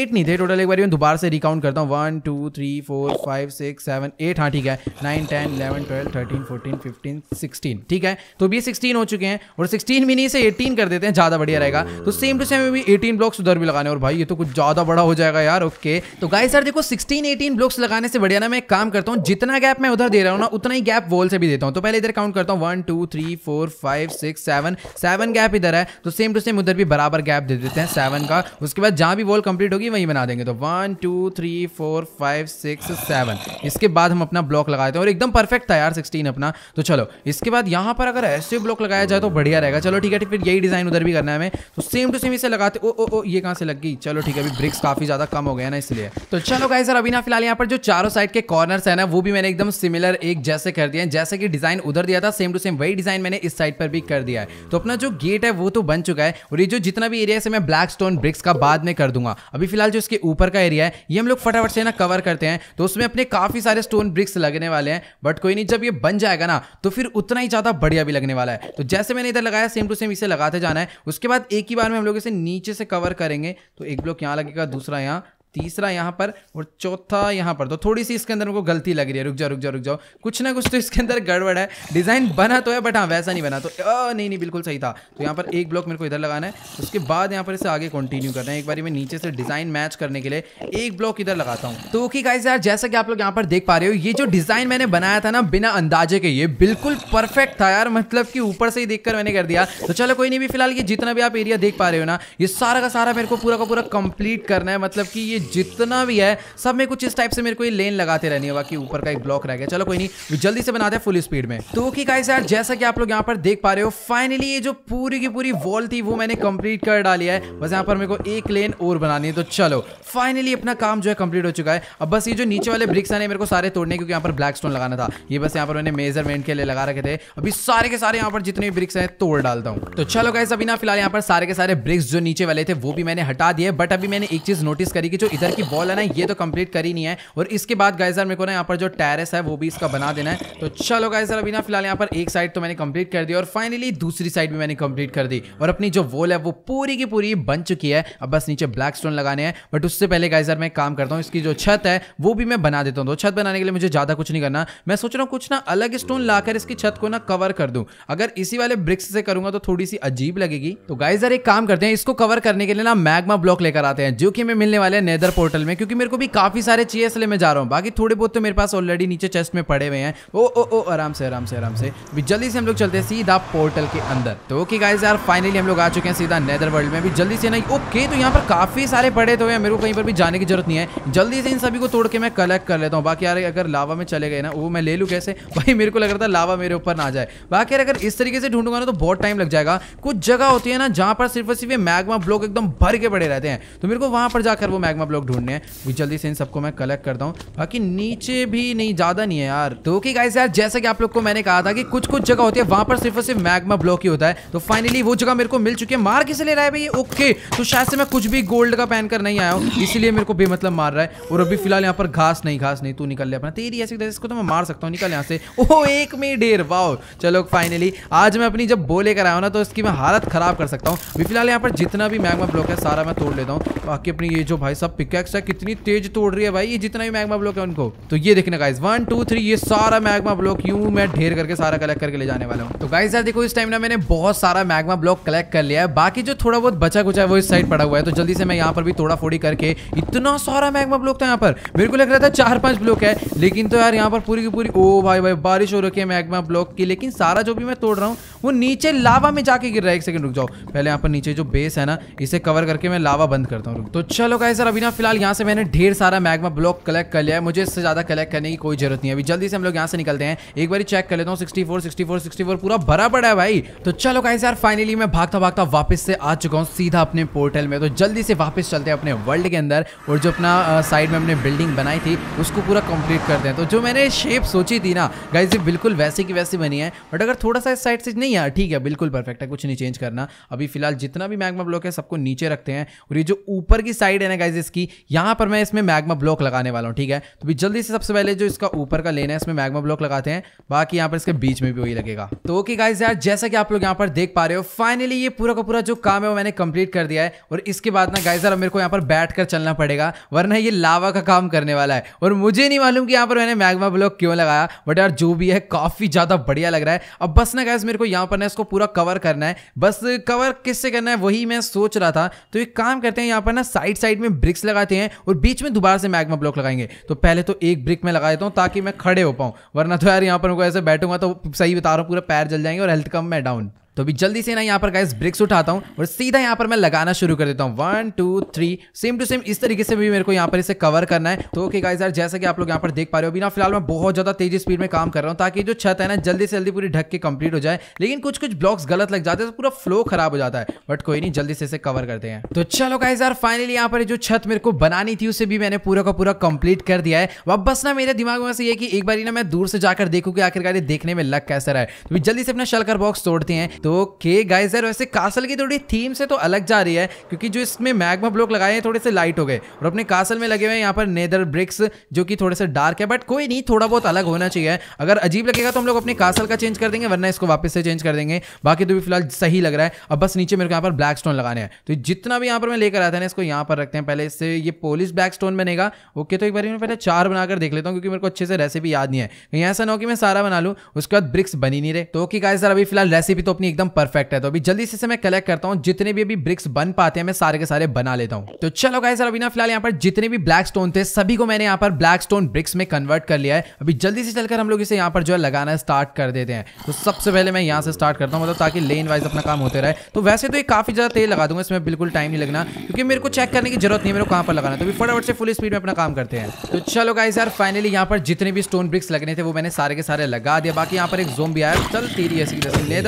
एट नहीं थे टोटल एक बार मैं दोबारा से रिकाउंट करता हूँ one two three four five six seven eight हाँ ठीक है nine ten eleven twelve thirteen fourteen fifteen sixteen ठीक है तो भी सिक्सटीन हो चुके हैं और सिक्सटीन भी नहीं से एटीन कर देते हैं ज़्यादा बढ़िया रहेगा तो सेम टू सेम भी एटीन ब्लॉक्स उधर भी लगाने और भाई ये तो कुछ ज़्यादा बड़ा हो जाएगा यार ओके तो गाय सर देखो सिक्सटीन एटीन ब्लॉक्स लगाने से बढ़िया ना मैं काम करता हूँ जितना गैप मैं उधर दे रहा हूँ ना उतना ही गैप वॉल से भी देता लेता हूँ तो पहले इधर काउंट करता हूँ one two three four five six seven seven gap इधर है तो सेम टू सेम उधर भी बराबर गैप दे देते हैं सेवन का उसके बाद जहाँ भी वॉल कंप्लीट होगी वहीं बना देंगे तो one two three four five six seven इसके बाद हम अपना ब्लॉक लगा देते हैं और एकदम परफेक्ट था यार सिक्सटीन अपना तो चलो इसके बाद यहाँ पर अगर ऐसे ब्लॉक लगाया जाए तो बढ़िया रहेगा चलो ठीक है फिर यही डिज़ाइन उधर भी करना है हमें तो सेम टू सेम इसे लगाते ओ ओ ओ ये कहाँ से लग गई चलो ठीक है अभी ब्रिक्स काफ़ी ज़्यादा कम हो गया ना इसलिए तो चलो गाइस सर अभी ना फिलहाल यहाँ पर जो चारों साइड के कॉर्नर्स है ना वो भी मैंने एकदम सिमिलर एक जैसे कर दिए हैं जैसे कि डिज़ाइन उधर दिया था सेम टू सेम वही डिज़ाइन मैंने इस साइड पर भी कर दिया है तो अपना जो गेट है वो तो बन चुका है और ये जो जितना भी एरिया है मैं ब्लैक स्टोन ब्रिक्स का बाद में कर दूंगा अभी फिलहाल जो इसके ऊपर का एरिया है ये हम लोग फटाफट से ना कवर करते हैं तो उसमें अपने काफ़ी सारे स्टोन ब्रिक्स लगने वाले हैं बट कोई नहीं जब ये बन जाएगा ना तो फिर उतना ही ज़्यादा बढ़िया भी लगने वाला है तो जैसे मैंने इधर लगाया सेम टू सेम इसे लगाते जाना है उसके बाद एक ही बार में हम लोग इसे नीचे से कवर करेंगे तो एक ब्लॉक यहाँ लगेगा दूसरा यहाँ तीसरा यहाँ पर और चौथा यहाँ पर तो थोड़ी सी इसके अंदर उनको गलती लग रही है रुक जाओ रुक जाओ रुक जाओ कुछ ना कुछ तो इसके अंदर गड़बड़ है डिज़ाइन बना तो है बट हाँ वैसा नहीं बना तो आ, नहीं नहीं बिल्कुल सही था तो यहाँ पर एक ब्लॉक मेरे को इधर लगाना है उसके बाद यहाँ पर इसे आगे कंटिन्यू करना है एक बार मैं नीचे से डिज़ाइन मैच करने के लिए एक ब्लॉक इधर लगाता हूँ तो ओके गाइज यार जैसा कि आप लोग यहाँ पर देख पा रहे हो ये जो डिज़ाइन मैंने बनाया था ना बिना अंदाजे के ये बिल्कुल परफेक्ट था यार मतलब कि ऊपर से ही देखकर मैंने कर दिया तो चलो कोई नहीं भी फिलहाल ये जितना भी आप एरिया देख पा रहे हो ना ये सारा का सारा मेरे को पूरा का पूरा कंप्लीट करना है मतलब कि ये जितना भी है सब में कुछ इस टाइप से मेरे को ये लेन लगाते रहनी होगा कि ऊपर का एक ब्लॉक रह गया चलो कोई नहीं जल्दी से बनाते हैं फुल स्पीड में तो ओके गाइस यार जैसा कि आप लोग यहाँ पर देख पा रहे हो फाइनली ये जो पूरी की पूरी वॉल थी वो मैंने कंप्लीट कर डाली है बस यहाँ पर मेरे को एक लेन और बनानी है तो चलो फाइनली अपना काम जो है कंप्लीट हो चुका है अब बस ये जो नीचे वाले ब्रिक्स आने मेरे को सारे तोड़ने क्योंकि यहाँ पर ब्लैक स्टोन लगाना था ये बस यहाँ पर मैंने मेजरमेंट के लिए लगा रखे थे अभी सारे के सारे यहाँ पर जितने भी ब्रिक्स हैं तोड़ डालता हूँ तो चलो गाइस अभी ना फिलहाल यहाँ पर सारे के सारे ब्रिक्स जो नीचे वाले थे वो भी मैंने हटा दिए बट अभी मैंने एक चीज नोटिस करी कि जो इधर की बॉल है ना ये तो कंप्लीट कर ही नहीं है और इसके बाद गाइजर मेरे को ना यहाँ पर जो टेरेस है वो भी इसका बना देना है तो चलो गाइजर अभी ना फिलहाल यहाँ पर एक साइड तो मैंने कंप्लीट कर दी और फाइनली दूसरी साइड भी मैंने कंप्लीट कर दी और अपनी जो वॉल है वो पूरी की पूरी बन चुकी है अब बस नीचे ब्लैक स्टोन लगाने हैं बट उससे पहले गाइजर मैं काम करता हूँ इसकी जो छत है वो भी मैं बना देता हूँ तो छत बनाने के लिए मुझे ज़्यादा कुछ नहीं करना मैं सोच रहा हूँ कुछ ना अलग स्टोन लाकर इसकी छत को ना कवर कर दूँ अगर इसी वाले ब्रिक्स से करूंगा तो थोड़ी सी अजीब लगेगी तो गाइजर एक काम करते हैं इसको कवर करने के लिए ना मैग्मा ब्लॉक लेकर आते हैं जो कि हमें मिलने वाले हैं नेदर पोर्टल में क्योंकि मेरे को भी काफ़ी सारे चाहिए इसलिए मैं जा रहा हूँ बाकी थोड़े बहुत तो मेरे पास ऑलरेडी नीचे चेस्ट में पड़े हुए हैं ओ ओ ओ आराम से आराम से आराम से भी जल्दी से हम लोग चलते हैं सीधा पोर्टल के अंदर तो ओके गाइज यार फाइनली हम लोग आ चुके हैं सीधा नेदर वर्ल्ड में भी जल्दी से नहीं ओके तो यहाँ पर काफ़ी सारे पड़े तो मेरे को कहीं पर भी जाने की जरूरत नहीं है जल्दी से इन सभी को तोड़ के मैं कलेक्ट कर लेता हूँ बाकी यार अगर लावा में चले गए ना वो मैं ले लूँ कैसे भाई मेरे को लग रहा था लावा मेरे ऊपर ना जाए बाकी अगर इस तरीके से ढूंढूंगा ना तो बहुत टाइम लग जाएगा कुछ जगह होती है ना जहाँ पर सिर्फ सिर्फ मैगमा ब्लॉक एकदम भर के पड़े रहते हैं तो मेरे को वहाँ पर जाकर वो मैगमा लोग ढूंढने हैं जल्दी से इन सबको मैं कलेक्ट करता हूँ बाकी नीचे भी नहीं ज्यादा नहीं है यार तो ओके गाइस यार जैसे कि आप लोग को मैंने कहा था कि कुछ कुछ जगह होती है वहां पर सिर्फ और सिर्फ मैगमा ब्लॉक ही होता है तो फाइनली वो जगह मेरे को मिल चुकी है मार किसे ले रहा है भाई ओके तो शायद से मैं कुछ भी गोल्ड का पहन कर नहीं आया हूँ इसलिए मेरे को बेमतलब मार रहा है और अभी फिलहाल यहाँ पर घास नहीं घास नहीं तू निकल ले अपना तेरी ऐसी इसको तो मैं मार सकता हूँ निकल यहाँ से ओह एक में डेढ़ वाओ चलो फाइनली आज मैं अपनी जब बोले कर आया हूँ ना तो इसकी मैं हालत खराब कर सकता हूँ अभी फिलहाल यहाँ पर जितना भी मैगमा ब्लॉक है सारा मैं तोड़ लेता हूँ बाकी अपनी ये जो भाई सब पिकेक्स है कितनी तेज तोड़ रही है भाई ये जितना भी मैगमा ब्लॉक है उनको तो ये देखना गाइज वन टू थ्री ये सारा मैगमा ब्लॉक यू मैं ढेर करके सारा कलेक्ट करके ले जाने वाला हूँ तो गाइज यार देखो इस टाइम ना मैंने बहुत सारा मैगमा ब्लॉक कलेक्ट कर लिया है बाकी जो थोड़ा बहुत बचा कुछ है वो इस साइड पड़ा हुआ है तो जल्दी से मैं यहाँ पर भी थोड़ा फोड़ी करके इतना सारा मैगमा ब्लॉक था यहाँ पर मेरे को लग रहा था चार पांच ब्लॉक है लेकिन तो यार यहाँ पर पूरी की पूरी ओ भाई भाई बारिश हो रखी है मैगमा ब्लॉक की लेकिन सारा जो भी मैं तोड़ रहा हूँ वो नीचे लावा में जाके गिर रहा है एक सेकंड रुक जाओ पहले यहाँ पर नीचे जो बेस है ना इसे कवर करके मैं लावा बंद करता हूँ तो चलो गाइस सर अभी ना फिलहाल यहाँ से मैंने ढेर सारा मैगमा ब्लॉक कलेक्ट कर लिया है मुझे इससे ज़्यादा कलेक्ट करने की कोई जरूरत नहीं है अभी जल्दी से हम लोग यहाँ से निकलते हैं एक बार चेक कर लेता हूँ sixty four sixty four sixty four पूरा भरा पड़ा है भाई तो चलो गाइस यार फाइनली मैं भागता भागता वापस से आ चुका हूँ सीधा अपने पोर्टल में तो जल्दी से वापस चलते हैं अपने वर्ल्ड के अंदर और जो अपना साइड में हमने बिल्डिंग बनाई थी उसको पूरा कंप्लीट करते हैं तो जो मैंने शेप सोची थी ना गाइज बिल्कुल वैसे की वैसी बनी है बट अगर थोड़ा सा इस साइड से नहीं यार ठीक है बिल्कुल परफेक्ट है कुछ नहीं चेंज करना अभी फिलहाल जितना भी मैगमा ब्लॉक है सबको नीचे रखते हैं और ये जो ऊपर की साइड है ना गाइज इसकी यहाँ पर मैं इसमें मैग्मा ब्लॉक लगाने वाला हूँ ठीक है तो भी जल्दी से सबसे पहले जो इसका ऊपर का लेना है इसमें मैग्मा ब्लॉक लगाते हैं बाकी यहाँ पर इसके बीच में भी वही लगेगा तो ओके गाइज यार जैसा कि आप लोग यहाँ पर देख पा रहे हो फाइनली ये पूरा का पूरा जो काम है वो मैंने कंप्लीट कर दिया है और इसके बाद ना गाइज यार मेरे को यहाँ पर बैठ कर चलना पड़ेगा वरना ये लावा का काम करने वाला है और मुझे नहीं मालूम कि यहाँ पर मैंने मैग्मा ब्लॉक क्यों लगाया बट यार जो भी है काफ़ी ज़्यादा बढ़िया लग रहा है अब बस ना गैस मेरे को यहाँ पर ना इसको पूरा कवर करना है बस कवर किससे करना है वही मैं सोच रहा था तो एक काम करते हैं यहाँ पर ना साइड साइड में ब्रिक्स ब्रिक्स लगाते हैं और बीच में दोबारा से मैग्मा ब्लॉक लगाएंगे तो पहले तो एक ब्रिक में लगा देता हूँ ताकि मैं खड़े हो पाऊँ वरना तो यार यहाँ पर ऐसे बैठूंगा तो सही बता रहा हूँ पूरा पैर जल जाएंगे और हेल्थ कम मैं डाउन तो अभी जल्दी से ना यहाँ पर गाइस ब्रिक्स उठाता हूँ और सीधा यहाँ पर मैं लगाना शुरू कर देता हूँ one two three same to same इस तरीके से भी मेरे को यहाँ पर इसे कवर करना है तो ओके गाइस यार जैसा कि आप लोग यहाँ पर देख पा रहे हो अभी ना फिलहाल मैं बहुत ज्यादा तेजी स्पीड में काम कर रहा हूँ ताकि जो छत है ना जल्दी से जल्दी पूरी ढक के कंप्लीट हो जाए लेकिन कुछ कुछ ब्लॉक्स गलत लग जाते हैं तो पूरा फ्लो खराब हो जाता है बट कोई नहीं जल्दी से इसे कवर करते हैं तो चलो गाइस यार फाइनली यहाँ पर जो छत मेरे को बनानी थी उसे भी मैंने पूरा का पूरा कंप्लीट कर दिया है अब बस ना मेरे दिमाग में से ये कि एक बार ना मैं दूर से जाकर देखूँ कि आखिरकार देखने में लग कैसा रहा है तो जल्दी से अपना शलकर बॉक्स तोड़ते हैं तो के गाइस यार वैसे कासल की थोड़ी थीम से तो अलग जा रही है क्योंकि जो इसमें मैग्मा ब्लॉक लगाए हैं थोड़े से लाइट हो गए और अपने कासल में लगे हुए हैं यहाँ पर नेदर ब्रिक्स जो कि थोड़े से डार्क है बट कोई नहीं थोड़ा बहुत अलग होना चाहिए अगर अजीब लगेगा तो हम लोग अपने कासल का चेंज कर देंगे वरना इसको वापस से चेंज कर देंगे बाकी तो भी फिलहाल सही लग रहा है अब बस नीचे मेरे को यहाँ पर ब्लैक स्टोन लगाने हैं तो जितना भी यहाँ पर मैं लेकर आता है ना इसको यहाँ पर रखते हैं पहले इससे ये पोलिस ब्लैक स्टोन बनेगा ओके तो एक बार मैं पहले चार बनाकर देख लेता हूँ क्योंकि मेरे को अच्छे से रेसिपी याद नहीं है कहीं ऐसा ना हो कि मैं सारा बना लूँ उसके बाद ब्रिक्स बनी नहीं रहे तो ओके गाय सर अभी फिलहाल रेसिपी तो अपनी एकदम परफेक्ट है तो अभी जल्दी से से मैं कलेक्ट करता हूँ जितने भी अभी ब्रिक्स बन पाते हैं मैं सारे के सारे बना लेता हूँ तो चलो गाय सर अभी ना फिलहाल यहाँ पर जितने भी ब्लैक स्टोन थे सभी को मैंने यहाँ पर ब्लैक स्टोन ब्रिक्स में कन्वर्ट कर लिया है अभी जल्दी से चलकर हम लोग इसे यहाँ पर जो है लगाना स्टार्ट कर देते हैं तो सबसे पहले मैं यहाँ से स्टार्ट करता हूँ मतलब ताकि लेन वाइज अपना काम होते रहे तो वैसे तो ये काफी ज्यादा तेज लगा दूंगा इसमें बिल्कुल टाइम नहीं लगना क्योंकि मेरे को चेक करने की जरूरत नहीं है मेरे को कहाँ पर लगाना तो अभी फटाफट से फुल स्पीड में अपना काम करते हैं तो चलो गाय सर फाइनली यहाँ पर जितने भी स्टोन ब्रिक्स लगने थे वो मैंने सारे के सारे लगा दिया बाकी यहाँ पर एक जोम भी आया चल तेरी ऐसी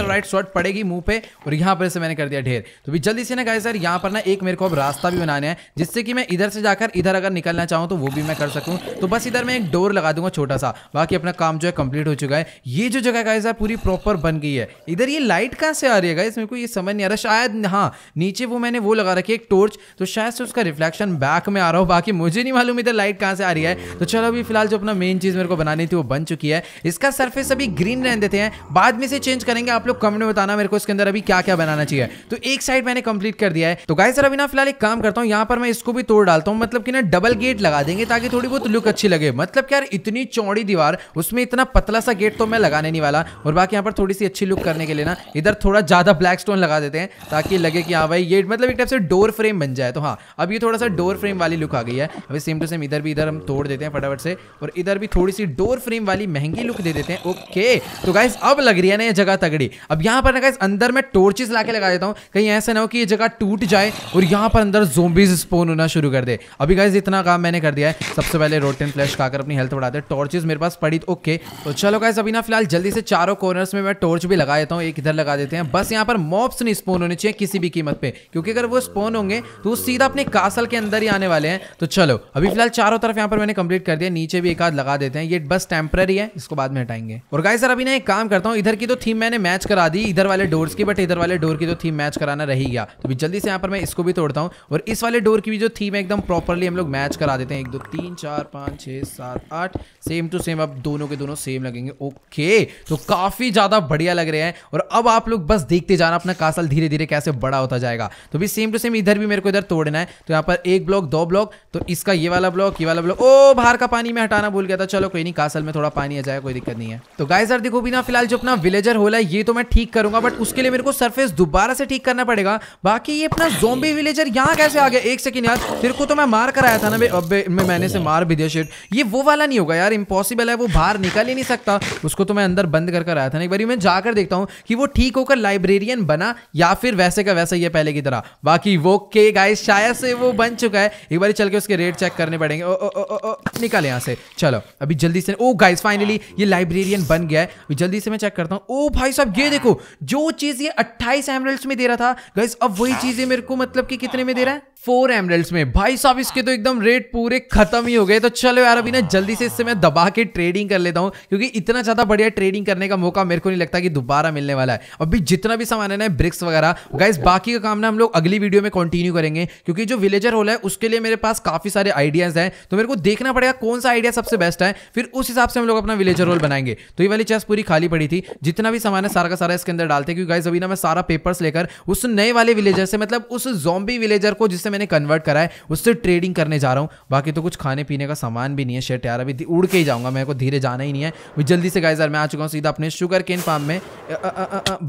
राइट शॉर्ट पड़ेगी मुंह पे और यहाँ पर से मैंने कर दिया ढेर तो भी जल्दी से ना गाइस यार यहाँ पर ना एक मेरे को अब रास्ता भी बनाना है जिससे कि मैं इधर से जाकर इधर अगर निकलना चाहूँ तो वो भी मैं कर सकूँ तो बस इधर मैं एक डोर लगा दूंगा छोटा सा बाकी अपना काम जो है कंप्लीट हो चुका है ये जो जगह गाइस यार पूरी प्रॉपर बन गई है इधर ये लाइट कहाँ से आ रही है गाइस मेरे को ये समझ नहीं आ रहा शायद हाँ नीचे वो मैंने वो लगा रखी है एक टोर्च तो शायद से उसका रिफ्लेक्शन बैक में आ रहा हो बाकी मुझे नहीं मालूम इधर लाइट कहाँ से आ रही है तो चलो अभी फिलहाल जो अपना मेन चीज़ मेरे को बनानी थी वो बन चुकी है इसका सरफेस अभी ग्रीन रहने देते हैं बाद में से चेंज करेंगे आप लोग कमेंट में बताना मेरे को इसके अंदर अभी क्या क्या बनाना चाहिए तो एक साइड मैंने कंप्लीट कर दिया है तो गाय सर अभी ना फिलहाल एक काम करता हूँ यहाँ पर मैं इसको भी तोड़ डालता हूँ मतलब कि ना डबल गेट लगा देंगे ताकि थोड़ी बहुत लुक अच्छी लगे मतलब यार इतनी चौड़ी दीवार उसमें इतना पतला सा गेट तो मैं लगाने नहीं वाला और बाकी यहाँ पर थोड़ी सी अच्छी लुक करने के लिए ना इधर थोड़ा ज्यादा ब्लैक स्टोन लगा देते हैं ताकि लगे कि हाँ भाई ये मतलब एक टाइप से डोर फ्रेम बन जाए तो हाँ अब ये थोड़ा सा डोर फ्रेम वाली लुक आ गई है अभी सेम टू सेम इधर भी इधर हम तोड़ देते हैं फटाफट से और इधर भी थोड़ी सी डोर फ्रेम वाली महंगी लुक दे देते हैं ओके तो गाइस अब लग रही है ना ये जगह तगड़ी अब यहाँ पर ना गाइस अंदर मैं टोर्चेस ला लगा देता हूँ कहीं ऐसा ना हो कि ये जगह टूट जाए और यहाँ पर अंदर जोबीज स्पोन होना शुरू कर दे अभी गाइस इतना काम मैंने कर दिया है सबसे पहले रोटेन फ्लैश खाकर अपनी हेल्थ बढ़ाते हैं टॉर्चेज मेरे पास पड़ी ओके तो चलो गाइस अभी ना फिलहाल जल्दी से चारों कॉर्नर्स में मैं टॉर्च भी लगा देता हूँ एक इधर लगा देते हैं बस यहाँ पर मॉप्स नहीं स्पोन होने चाहिए किसी भी कीमत पर क्योंकि अगर वो स्पोन होंगे तो वो सीधा अपने कासल के अंदर ही आने वाले हैं तो चलो अभी फिलहाल चारों तरफ यहाँ पर मैंने कंप्लीट कर दिया नीचे भी एक आध लगा देते हैं ये बस टेम्पररी है इसको बाद में हटाएंगे और गाय सर अभी ना एक काम करता हूँ इधर की तो थीम मैंने मैच करा दी इधर इधर वाले डोर्स की बट इधर वाले डोर की जो थीम मैच कराना रही गया तो भी जल्दी से यहाँ पर मैं इसको भी तोड़ता हूँ और इस वाले डोर की भी जो थीम है एकदम प्रॉपरली हम लोग मैच करा देते हैं एक दो तीन चार पाँच छः सात आठ सेम टू सेम अब दोनों के दोनों सेम लगेंगे ओके तो काफ़ी ज़्यादा बढ़िया लग रहे हैं और अब आप लोग बस देखते जाना अपना कासल धीरे धीरे कैसे बड़ा होता जाएगा तो भी सेम टू सेम इधर भी मेरे को इधर तोड़ना है तो यहाँ पर एक ब्लॉक दो ब्लॉक तो इसका ये वाला ब्लॉक ये वाला ब्लॉक ओ बाहर का पानी में हटाना भूल गया था चलो कोई नहीं कासल में थोड़ा पानी आ जाएगा कोई दिक्कत नहीं है तो गाय सर देखो बिना फिलहाल जो अपना विलेजर होला है ये तो मैं ठीक करूँगा जाऊंगा बट उसके लिए मेरे को सरफेस दोबारा से ठीक करना पड़ेगा बाकी ये अपना जोम्बी विलेजर यहाँ कैसे आ गया एक सेकेंड यार तेरे को तो मैं मार कर आया था ना बे अब मैं मैंने से मार भी दिया शेट ये वो वाला नहीं होगा यार इम्पॉसिबल है वो बाहर निकल ही नहीं सकता उसको तो मैं अंदर बंद कर आया था ना एक बार मैं जाकर देखता हूँ कि वो ठीक होकर लाइब्रेरियन बना या फिर वैसे का वैसा ही है पहले की तरह बाकी वो के गाय शायद से वो बन चुका है एक बार चल के उसके रेट चेक करने पड़ेंगे ओ, निकाले यहाँ से चलो अभी जल्दी से ओ गाइस फाइनली ये लाइब्रेरियन बन गया है जल्दी से मैं चेक करता हूँ ओ भाई साहब ये देखो जो चीज ये अट्ठाईस एमरल्स में दे रहा था गैस अब वही चीजें मेरे को मतलब कि कितने में दे रहा है फोर एमरल्ड्स में भाई साहब इसके तो एकदम रेट पूरे खत्म ही हो गए तो चलो यार अभी ना जल्दी से इससे मैं दबा के ट्रेडिंग कर लेता हूँ क्योंकि इतना ज़्यादा बढ़िया ट्रेडिंग करने का मौका मेरे को नहीं लगता कि दोबारा मिलने वाला है अभी जितना भी सामान है ना ब्रिक्स वगैरह गाइज बाकी का काम ना हम लोग अगली वीडियो में कंटिन्यू करेंगे क्योंकि जो विलेजर होल है उसके लिए मेरे पास काफ़ी सारे आइडियाज़ हैं तो मेरे को देखना पड़ेगा कौन सा आइडिया सबसे बेस्ट है फिर उस हिसाब से हम लोग अपना विलेजर होल बनाएंगे तो ये वाली चेस्ट पूरी खाली पड़ी थी जितना भी सामान है सारा का सारा इसके अंदर डालते हैं क्योंकि गाइज अभी ना मैं सारा पेपर्स लेकर उस नए वाले विलेजर से मतलब उस जॉम्बी विलेजर को जिससे मैंने कन्वर्ट करा है उससे ट्रेडिंग करने जा रहा हूँ बाकी तो कुछ खाने पीने का सामान भी नहीं है शेट यार अभी उड़ के ही जाऊँगा मेरे को धीरे जाना ही नहीं है जल्दी से गाय यार मैं आ चुका हूँ सीधा अपने शुगर केन फार्म में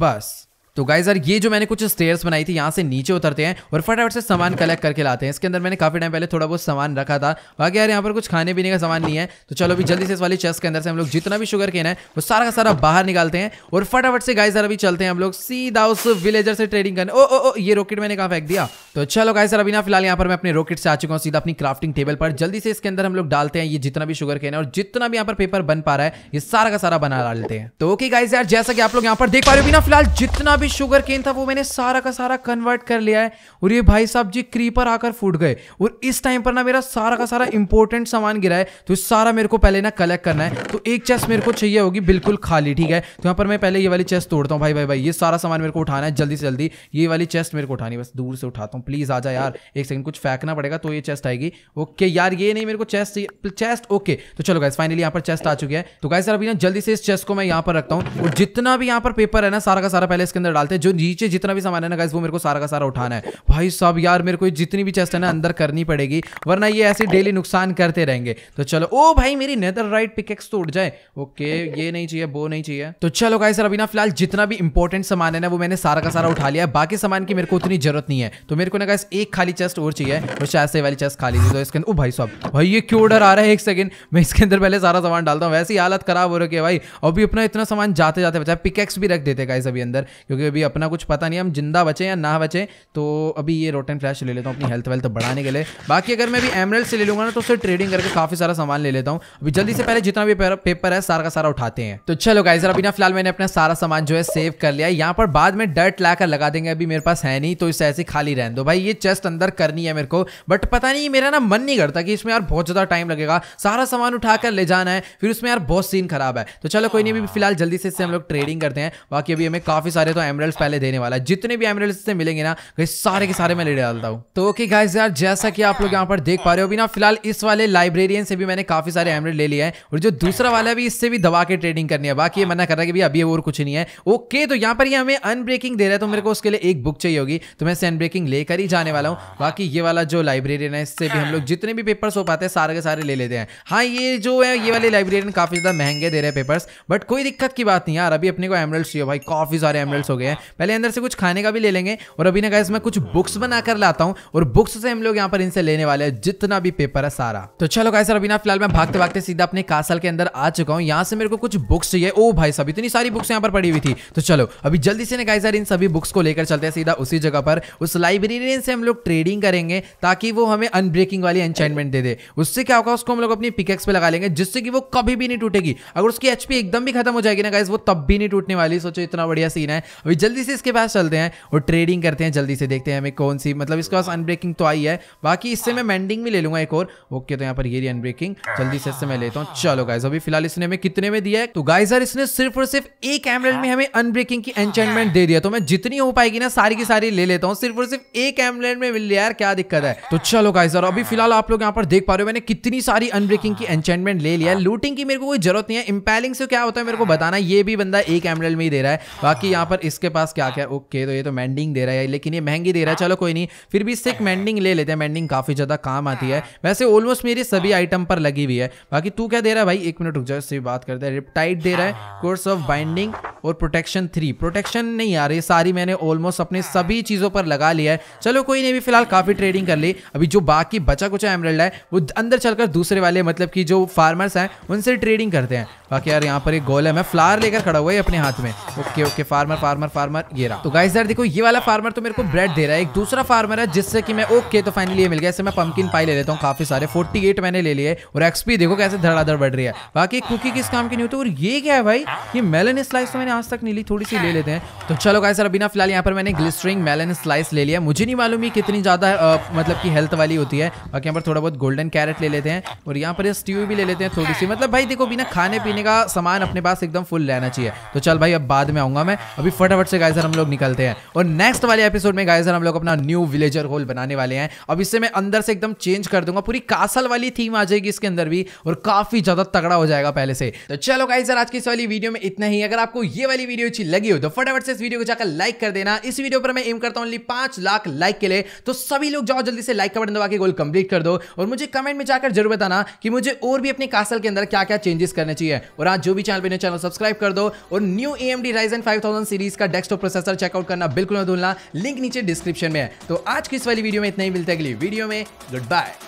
बस तो गाइज यार ये जो मैंने कुछ स्टेयर्स बनाई थी यहाँ से नीचे उतरते हैं और फटाफट से सामान कलेक्ट करके लाते हैं इसके अंदर मैंने काफी टाइम पहले थोड़ा बहुत सामान रखा था बाकी यार यहाँ पर कुछ खाने पीने का सामान नहीं है तो चलो अभी जल्दी से इस वाली चेस्ट के अंदर से हम लोग जितना भी शुगर केन है वो सारा का सारा बाहर निकालते हैं और फटाफट से गाय सर अभी चलते हैं हम लोग सीधा उस विलेजर से ट्रेडिंग करने ओ ओ ओ ये रॉकेट मैंने कहा फेंक दिया तो चलो गाय सर अभी ना फिलहाल यहाँ पर मैं अपने रॉकेट से आ चुका हूँ सीधा अपनी क्राफ्टिंग टेबल पर जल्दी से इसके अंदर हम लोग डालते हैं ये जितना भी शुगर केन है और जितना भी यहाँ पर पेपर बन पा रहा है ये सारा का सारा बना डालते हैं तो ओके गाय सर जैसा कि आप लोग यहाँ पर देख पा रहे हो ना फिलहाल जितना भी भी शुगर केन था वो मैंने सारा का सारा कन्वर्ट कर लिया है और ये भाई साहब जी क्रीपर आकर फूट गए और इस टाइम पर ना मेरा सारा का सारा इंपॉर्टेंट सामान गिरा है तो सारा मेरे को पहले ना कलेक्ट करना है तो एक चेस्ट मेरे को चाहिए होगी बिल्कुल खाली ठीक है तो यहाँ पर मैं पहले ये वाली चेस्ट तोड़ता हूँ भाई भाई भाई ये सारा सामान मेरे को उठाना है जल्दी से जल्दी ये वाली चेस्ट मेरे को उठानी बस दूर से उठाता हूँ प्लीज़ आ जा यार एक सेकंड कुछ फेंकना पड़ेगा तो ये चेस्ट आएगी ओके यार ये नहीं मेरे को चेस्ट चेस्ट ओके तो चलो गाइस फाइनली यहाँ पर चेस्ट आ चुकी है तो गाइस अभी ना जल्दी से इस चेस्ट को मैं यहाँ पर रखता हूँ और जितना भी यहाँ पर पेपर है ना सारा का सारा पहले इसके अंदर डालते हैं जो नीचे जितना भी सामान है ना गाइस वो मेरे को सारा का सारा उठाना है भाई साहब यार मेरे को जितनी भी चेस्ट है ना अंदर करनी पड़ेगी वरना ये ऐसे डेली नुकसान करते रहेंगे तो चलो ओ भाई मेरी नेदर राइट पिकेक्स तो उठ जाए ओके ये नहीं चाहिए वो नहीं चाहिए तो चलो गाइस अभी ना फिलहाल जितना भी इंपॉर्टेंट सामान है ना वो मैंने सारा का सारा उठा लिया बाकी सामान की मेरे को उतनी जरूरत नहीं है तो मेरे को ना गाइस एक खाली चेस्ट और चाहिए और शायद से वाली चेस्ट खाली थी तो इसके अंदर ओ भाई साहब भाई ये क्यों डर आ रहा है एक सेकंड मैं इसके अंदर पहले सारा सामान डालता हूँ वैसे ही हालत खराब हो रखी है भाई अभी अपना इतना सामान जाते जाते बचा पिकेक्स भी रख देते गाइस अभी अंदर क्योंकि क्योंकि अभी अपना कुछ पता नहीं हम जिंदा बचे या ना बचे तो अभी ये रोटेन फ्लैश ले लेता हूँ अपनी हेल्थ वेल्थ बढ़ाने के लिए बाकी अगर मैं अभी एमरल्ड से ले लूंगा ना तो उससे ट्रेडिंग करके काफ़ी सारा सामान ले लेता हूँ अभी जल्दी से पहले जितना भी पेपर है सारा का सारा उठाते हैं तो चलो गाइज अभी ना फिलहाल मैंने अपना सारा सामान जो है सेव कर लिया यहाँ पर बाद में डर्ट ला लगा देंगे अभी मेरे पास है नहीं तो इसे ऐसे खाली रहने दो भाई ये चेस्ट अंदर करनी है मेरे को बट पता नहीं मेरा ना मन नहीं करता कि इसमें यार बहुत ज़्यादा टाइम लगेगा सारा सामान उठाकर ले जाना है फिर उसमें यार बहुत सीन खराब है तो चलो कोई नहीं अभी फिलहाल जल्दी से इससे हम लोग ट्रेडिंग करते हैं बाकी अभी हमें काफ़ी सारे तो एमरल्स पहले देने वाला जितने भी एमरल्स से मिलेंगे ना सारे के सारे मैं ले डालता हूँ तो ओके गाइज यार जैसा कि आप लोग यहाँ पर देख पा रहे हो अभी ना फिलहाल इस वाले लाइब्रेरियन से भी मैंने काफी सारे एमरल ले लिया है और जो दूसरा वाला भी इससे भी दवा के ट्रेडिंग करनी है बाकी ये मना कर रहा है कि अभी और कुछ नहीं है ओके तो यहाँ पर ये हमें अनब्रेकिंग दे रहा है तो मेरे को उसके लिए एक बुक चाहिए होगी तो मैं इसे अनब्रेकिंग लेकर ही जाने वाला हूँ बाकी ये वाला जो लाइब्रेरियन है इससे भी हम लोग जितने भी पेपर्स हो पाते हैं सारे के सारे ले लेते हैं हाँ ये जो है ये वाले लाइब्रेरियन काफी ज्यादा महंगे दे रहे हैं पेपर्स बट कोई दिक्कत की बात नहीं यार अभी अपने को एमरल्स चाहिए भाई काफी सारे एमरल्स हो गए गया है पहले अंदर से कुछ खाने का भी ले लेंगे और अभी ना गाइस मैं कुछ बुक्स बना कर लाता हूँ और बुक्स से हम लोग यहाँ पर इनसे लेने वाले हैं जितना भी पेपर है सारा तो चलो गाइस अभी ना फिलहाल मैं भागते भागते सीधा अपने कासल के अंदर आ चुका हूँ यहाँ से मेरे को कुछ बुक्स चाहिए ओ भाई साहब इतनी सारी बुक्स यहाँ पर पड़ी हुई थी तो चलो अभी जल्दी से ना गाइस इन सभी बुक्स को लेकर चलते हैं सीधा उसी जगह पर उस लाइब्रेरियन से हम लोग ट्रेडिंग करेंगे ताकि वो हमें अनब्रेकिंग वाली एंचाइनमेंट दे दे उससे क्या होगा उसको हम लोग अपनी पिकेक्स पे लगा लेंगे जिससे कि वो कभी भी नहीं टूटेगी अगर उसकी एचपी एकदम भी खत्म हो जाएगी ना गाइस वो तब भी नहीं टूटने वाली सोचो इतना बढ़िया सीन है अभी जल्दी से इसके पास चलते हैं और ट्रेडिंग करते हैं जल्दी से देखते हैं हमें कौन सी मतलब इसके पास अनब्रेकिंग तो आई है बाकी इससे मैं मैंडिंग भी ले लूंगा एक और ओके तो यहाँ पर ये रही अनब्रेकिंग जल्दी से इससे मैं लेता हूँ चलो गाइज अभी फिलहाल इसने हमें कितने में दिया है तो गाइज इसने सिर्फ और सिर्फ एक एमरेट में हमें अनब्रेकिंग की एंटेनमेंट दे दिया तो मैं जितनी हो पाएगी ना सारी की सारी ले लेता हूँ सिर्फ और सिर्फ एक एमरेट में मिल यार क्या दिक्कत है तो चलो गाइज अभी फिलहाल आप लोग यहाँ पर देख पा रहे हो मैंने कितनी सारी अनब्रेकिंग की एंटेनमेंट ले लिया लूटिंग की मेरे को कोई जरूरत नहीं है इम्पेलिंग से क्या होता है मेरे को बताना ये भी बंदा एक एमरेल में ही दे रहा है बाकी यहाँ पर इस इसके पास क्या हाँ। क्या ओके तो ये तो मैंडिंग दे रहा है लेकिन ये महंगी दे रहा है हाँ। चलो कोई नहीं फिर भी इससे एक मैंडिंग ले लेते हैं मैंडिंग काफ़ी ज़्यादा काम आती है हाँ। वैसे ऑलमोस्ट मेरी सभी आइटम पर लगी हुई है बाकी तू क्या दे रहा है भाई एक मिनट रुक जाओ इससे बात करते हैं रिपटाइट दे रहा है कोर्स ऑफ बाइंडिंग और प्रोटेक्शन थ्री प्रोटेक्शन नहीं आ रही सारी मैंने ऑलमोस्ट अपने सभी चीज़ों पर लगा लिया है चलो कोई नहीं अभी फिलहाल काफ़ी ट्रेडिंग कर ली अभी जो बाकी बचा कुचा एमरल्ड है वो अंदर चलकर दूसरे वाले मतलब कि जो फार्मर्स हैं उनसे ट्रेडिंग करते हैं बाकी यार यहाँ पर एक गोल है मैं फ्लावर लेकर खड़ा हुआ है अपने हाथ में okay okay farmer farmer farmer ये रहा तो गाइस यार देखो ये वाला फार्मर तो मेरे को ब्रेड दे रहा है एक दूसरा फार्मर है जिससे कि मैं ओके तो फाइनली ये मिल गया ऐसे मैं पंपकिन पाई ले लेता हूँ काफी सारे फोर्टी एट मैंने ले लिए और एक्सपी देखो कैसे धड़ाधड़ बढ़ रही है बाकी कुकी किस काम की नहीं होती और ये क्या है भाई ये मेलन स्लाइस तो मैंने आज तक नहीं ली थोड़ी सी ले लेते हैं तो चलो गाय सर अभी फिलहाल यहाँ पर मैंने ग्लिस्टरिंग मेलन स्लाइस ले लिया मुझे नहीं मालूम ये कितनी ज्यादा मतलब की हेल्थ वाली होती है बाकी यहाँ पर थोड़ा बहुत गोल्डन कैरेट ले लेते हैं और यहाँ पर स्ट्यू भी ले लेते हैं थोड़ी सी मतलब भाई देखो बिना खाने पीने महीने का सामान अपने पास एकदम फुल लेना चाहिए तो चल भाई अब बाद में आऊंगा मैं अभी फटाफट से गाइजर हम लोग निकलते हैं और नेक्स्ट वाले एपिसोड में गाइजर हम लोग अपना न्यू विलेजर होल बनाने वाले हैं अब इससे मैं अंदर से एकदम चेंज कर दूंगा पूरी कासल वाली थीम आ जाएगी इसके अंदर भी और काफी ज्यादा तगड़ा हो जाएगा पहले से तो चलो गाइजर आज की इस वाली वीडियो में इतना ही अगर आपको ये वाली वीडियो अच्छी लगी हो तो फटाफट से इस वीडियो को जाकर लाइक कर देना इस वीडियो पर मैं एम करता हूँ पांच लाख लाइक के लिए तो सभी लोग जाओ जल्दी से लाइक का बटन दबा के गोल कंप्लीट कर दो और मुझे कमेंट में जाकर जरूर बताना कि मुझे और भी अपने कासल के अंदर क्या क्या चेंजेस करने चाहिए और आज जो भी चैनल पे चैनल सब्सक्राइब कर दो और new A M D Ryzen five series का डेस्कटॉप प्रोसेसर चेकआउट करना बिल्कुल ना भूलना लिंक नीचे डिस्क्रिप्शन में है तो आज की इस वाली वीडियो में इतना ही मिलते हैं अगली वीडियो में गुड बाय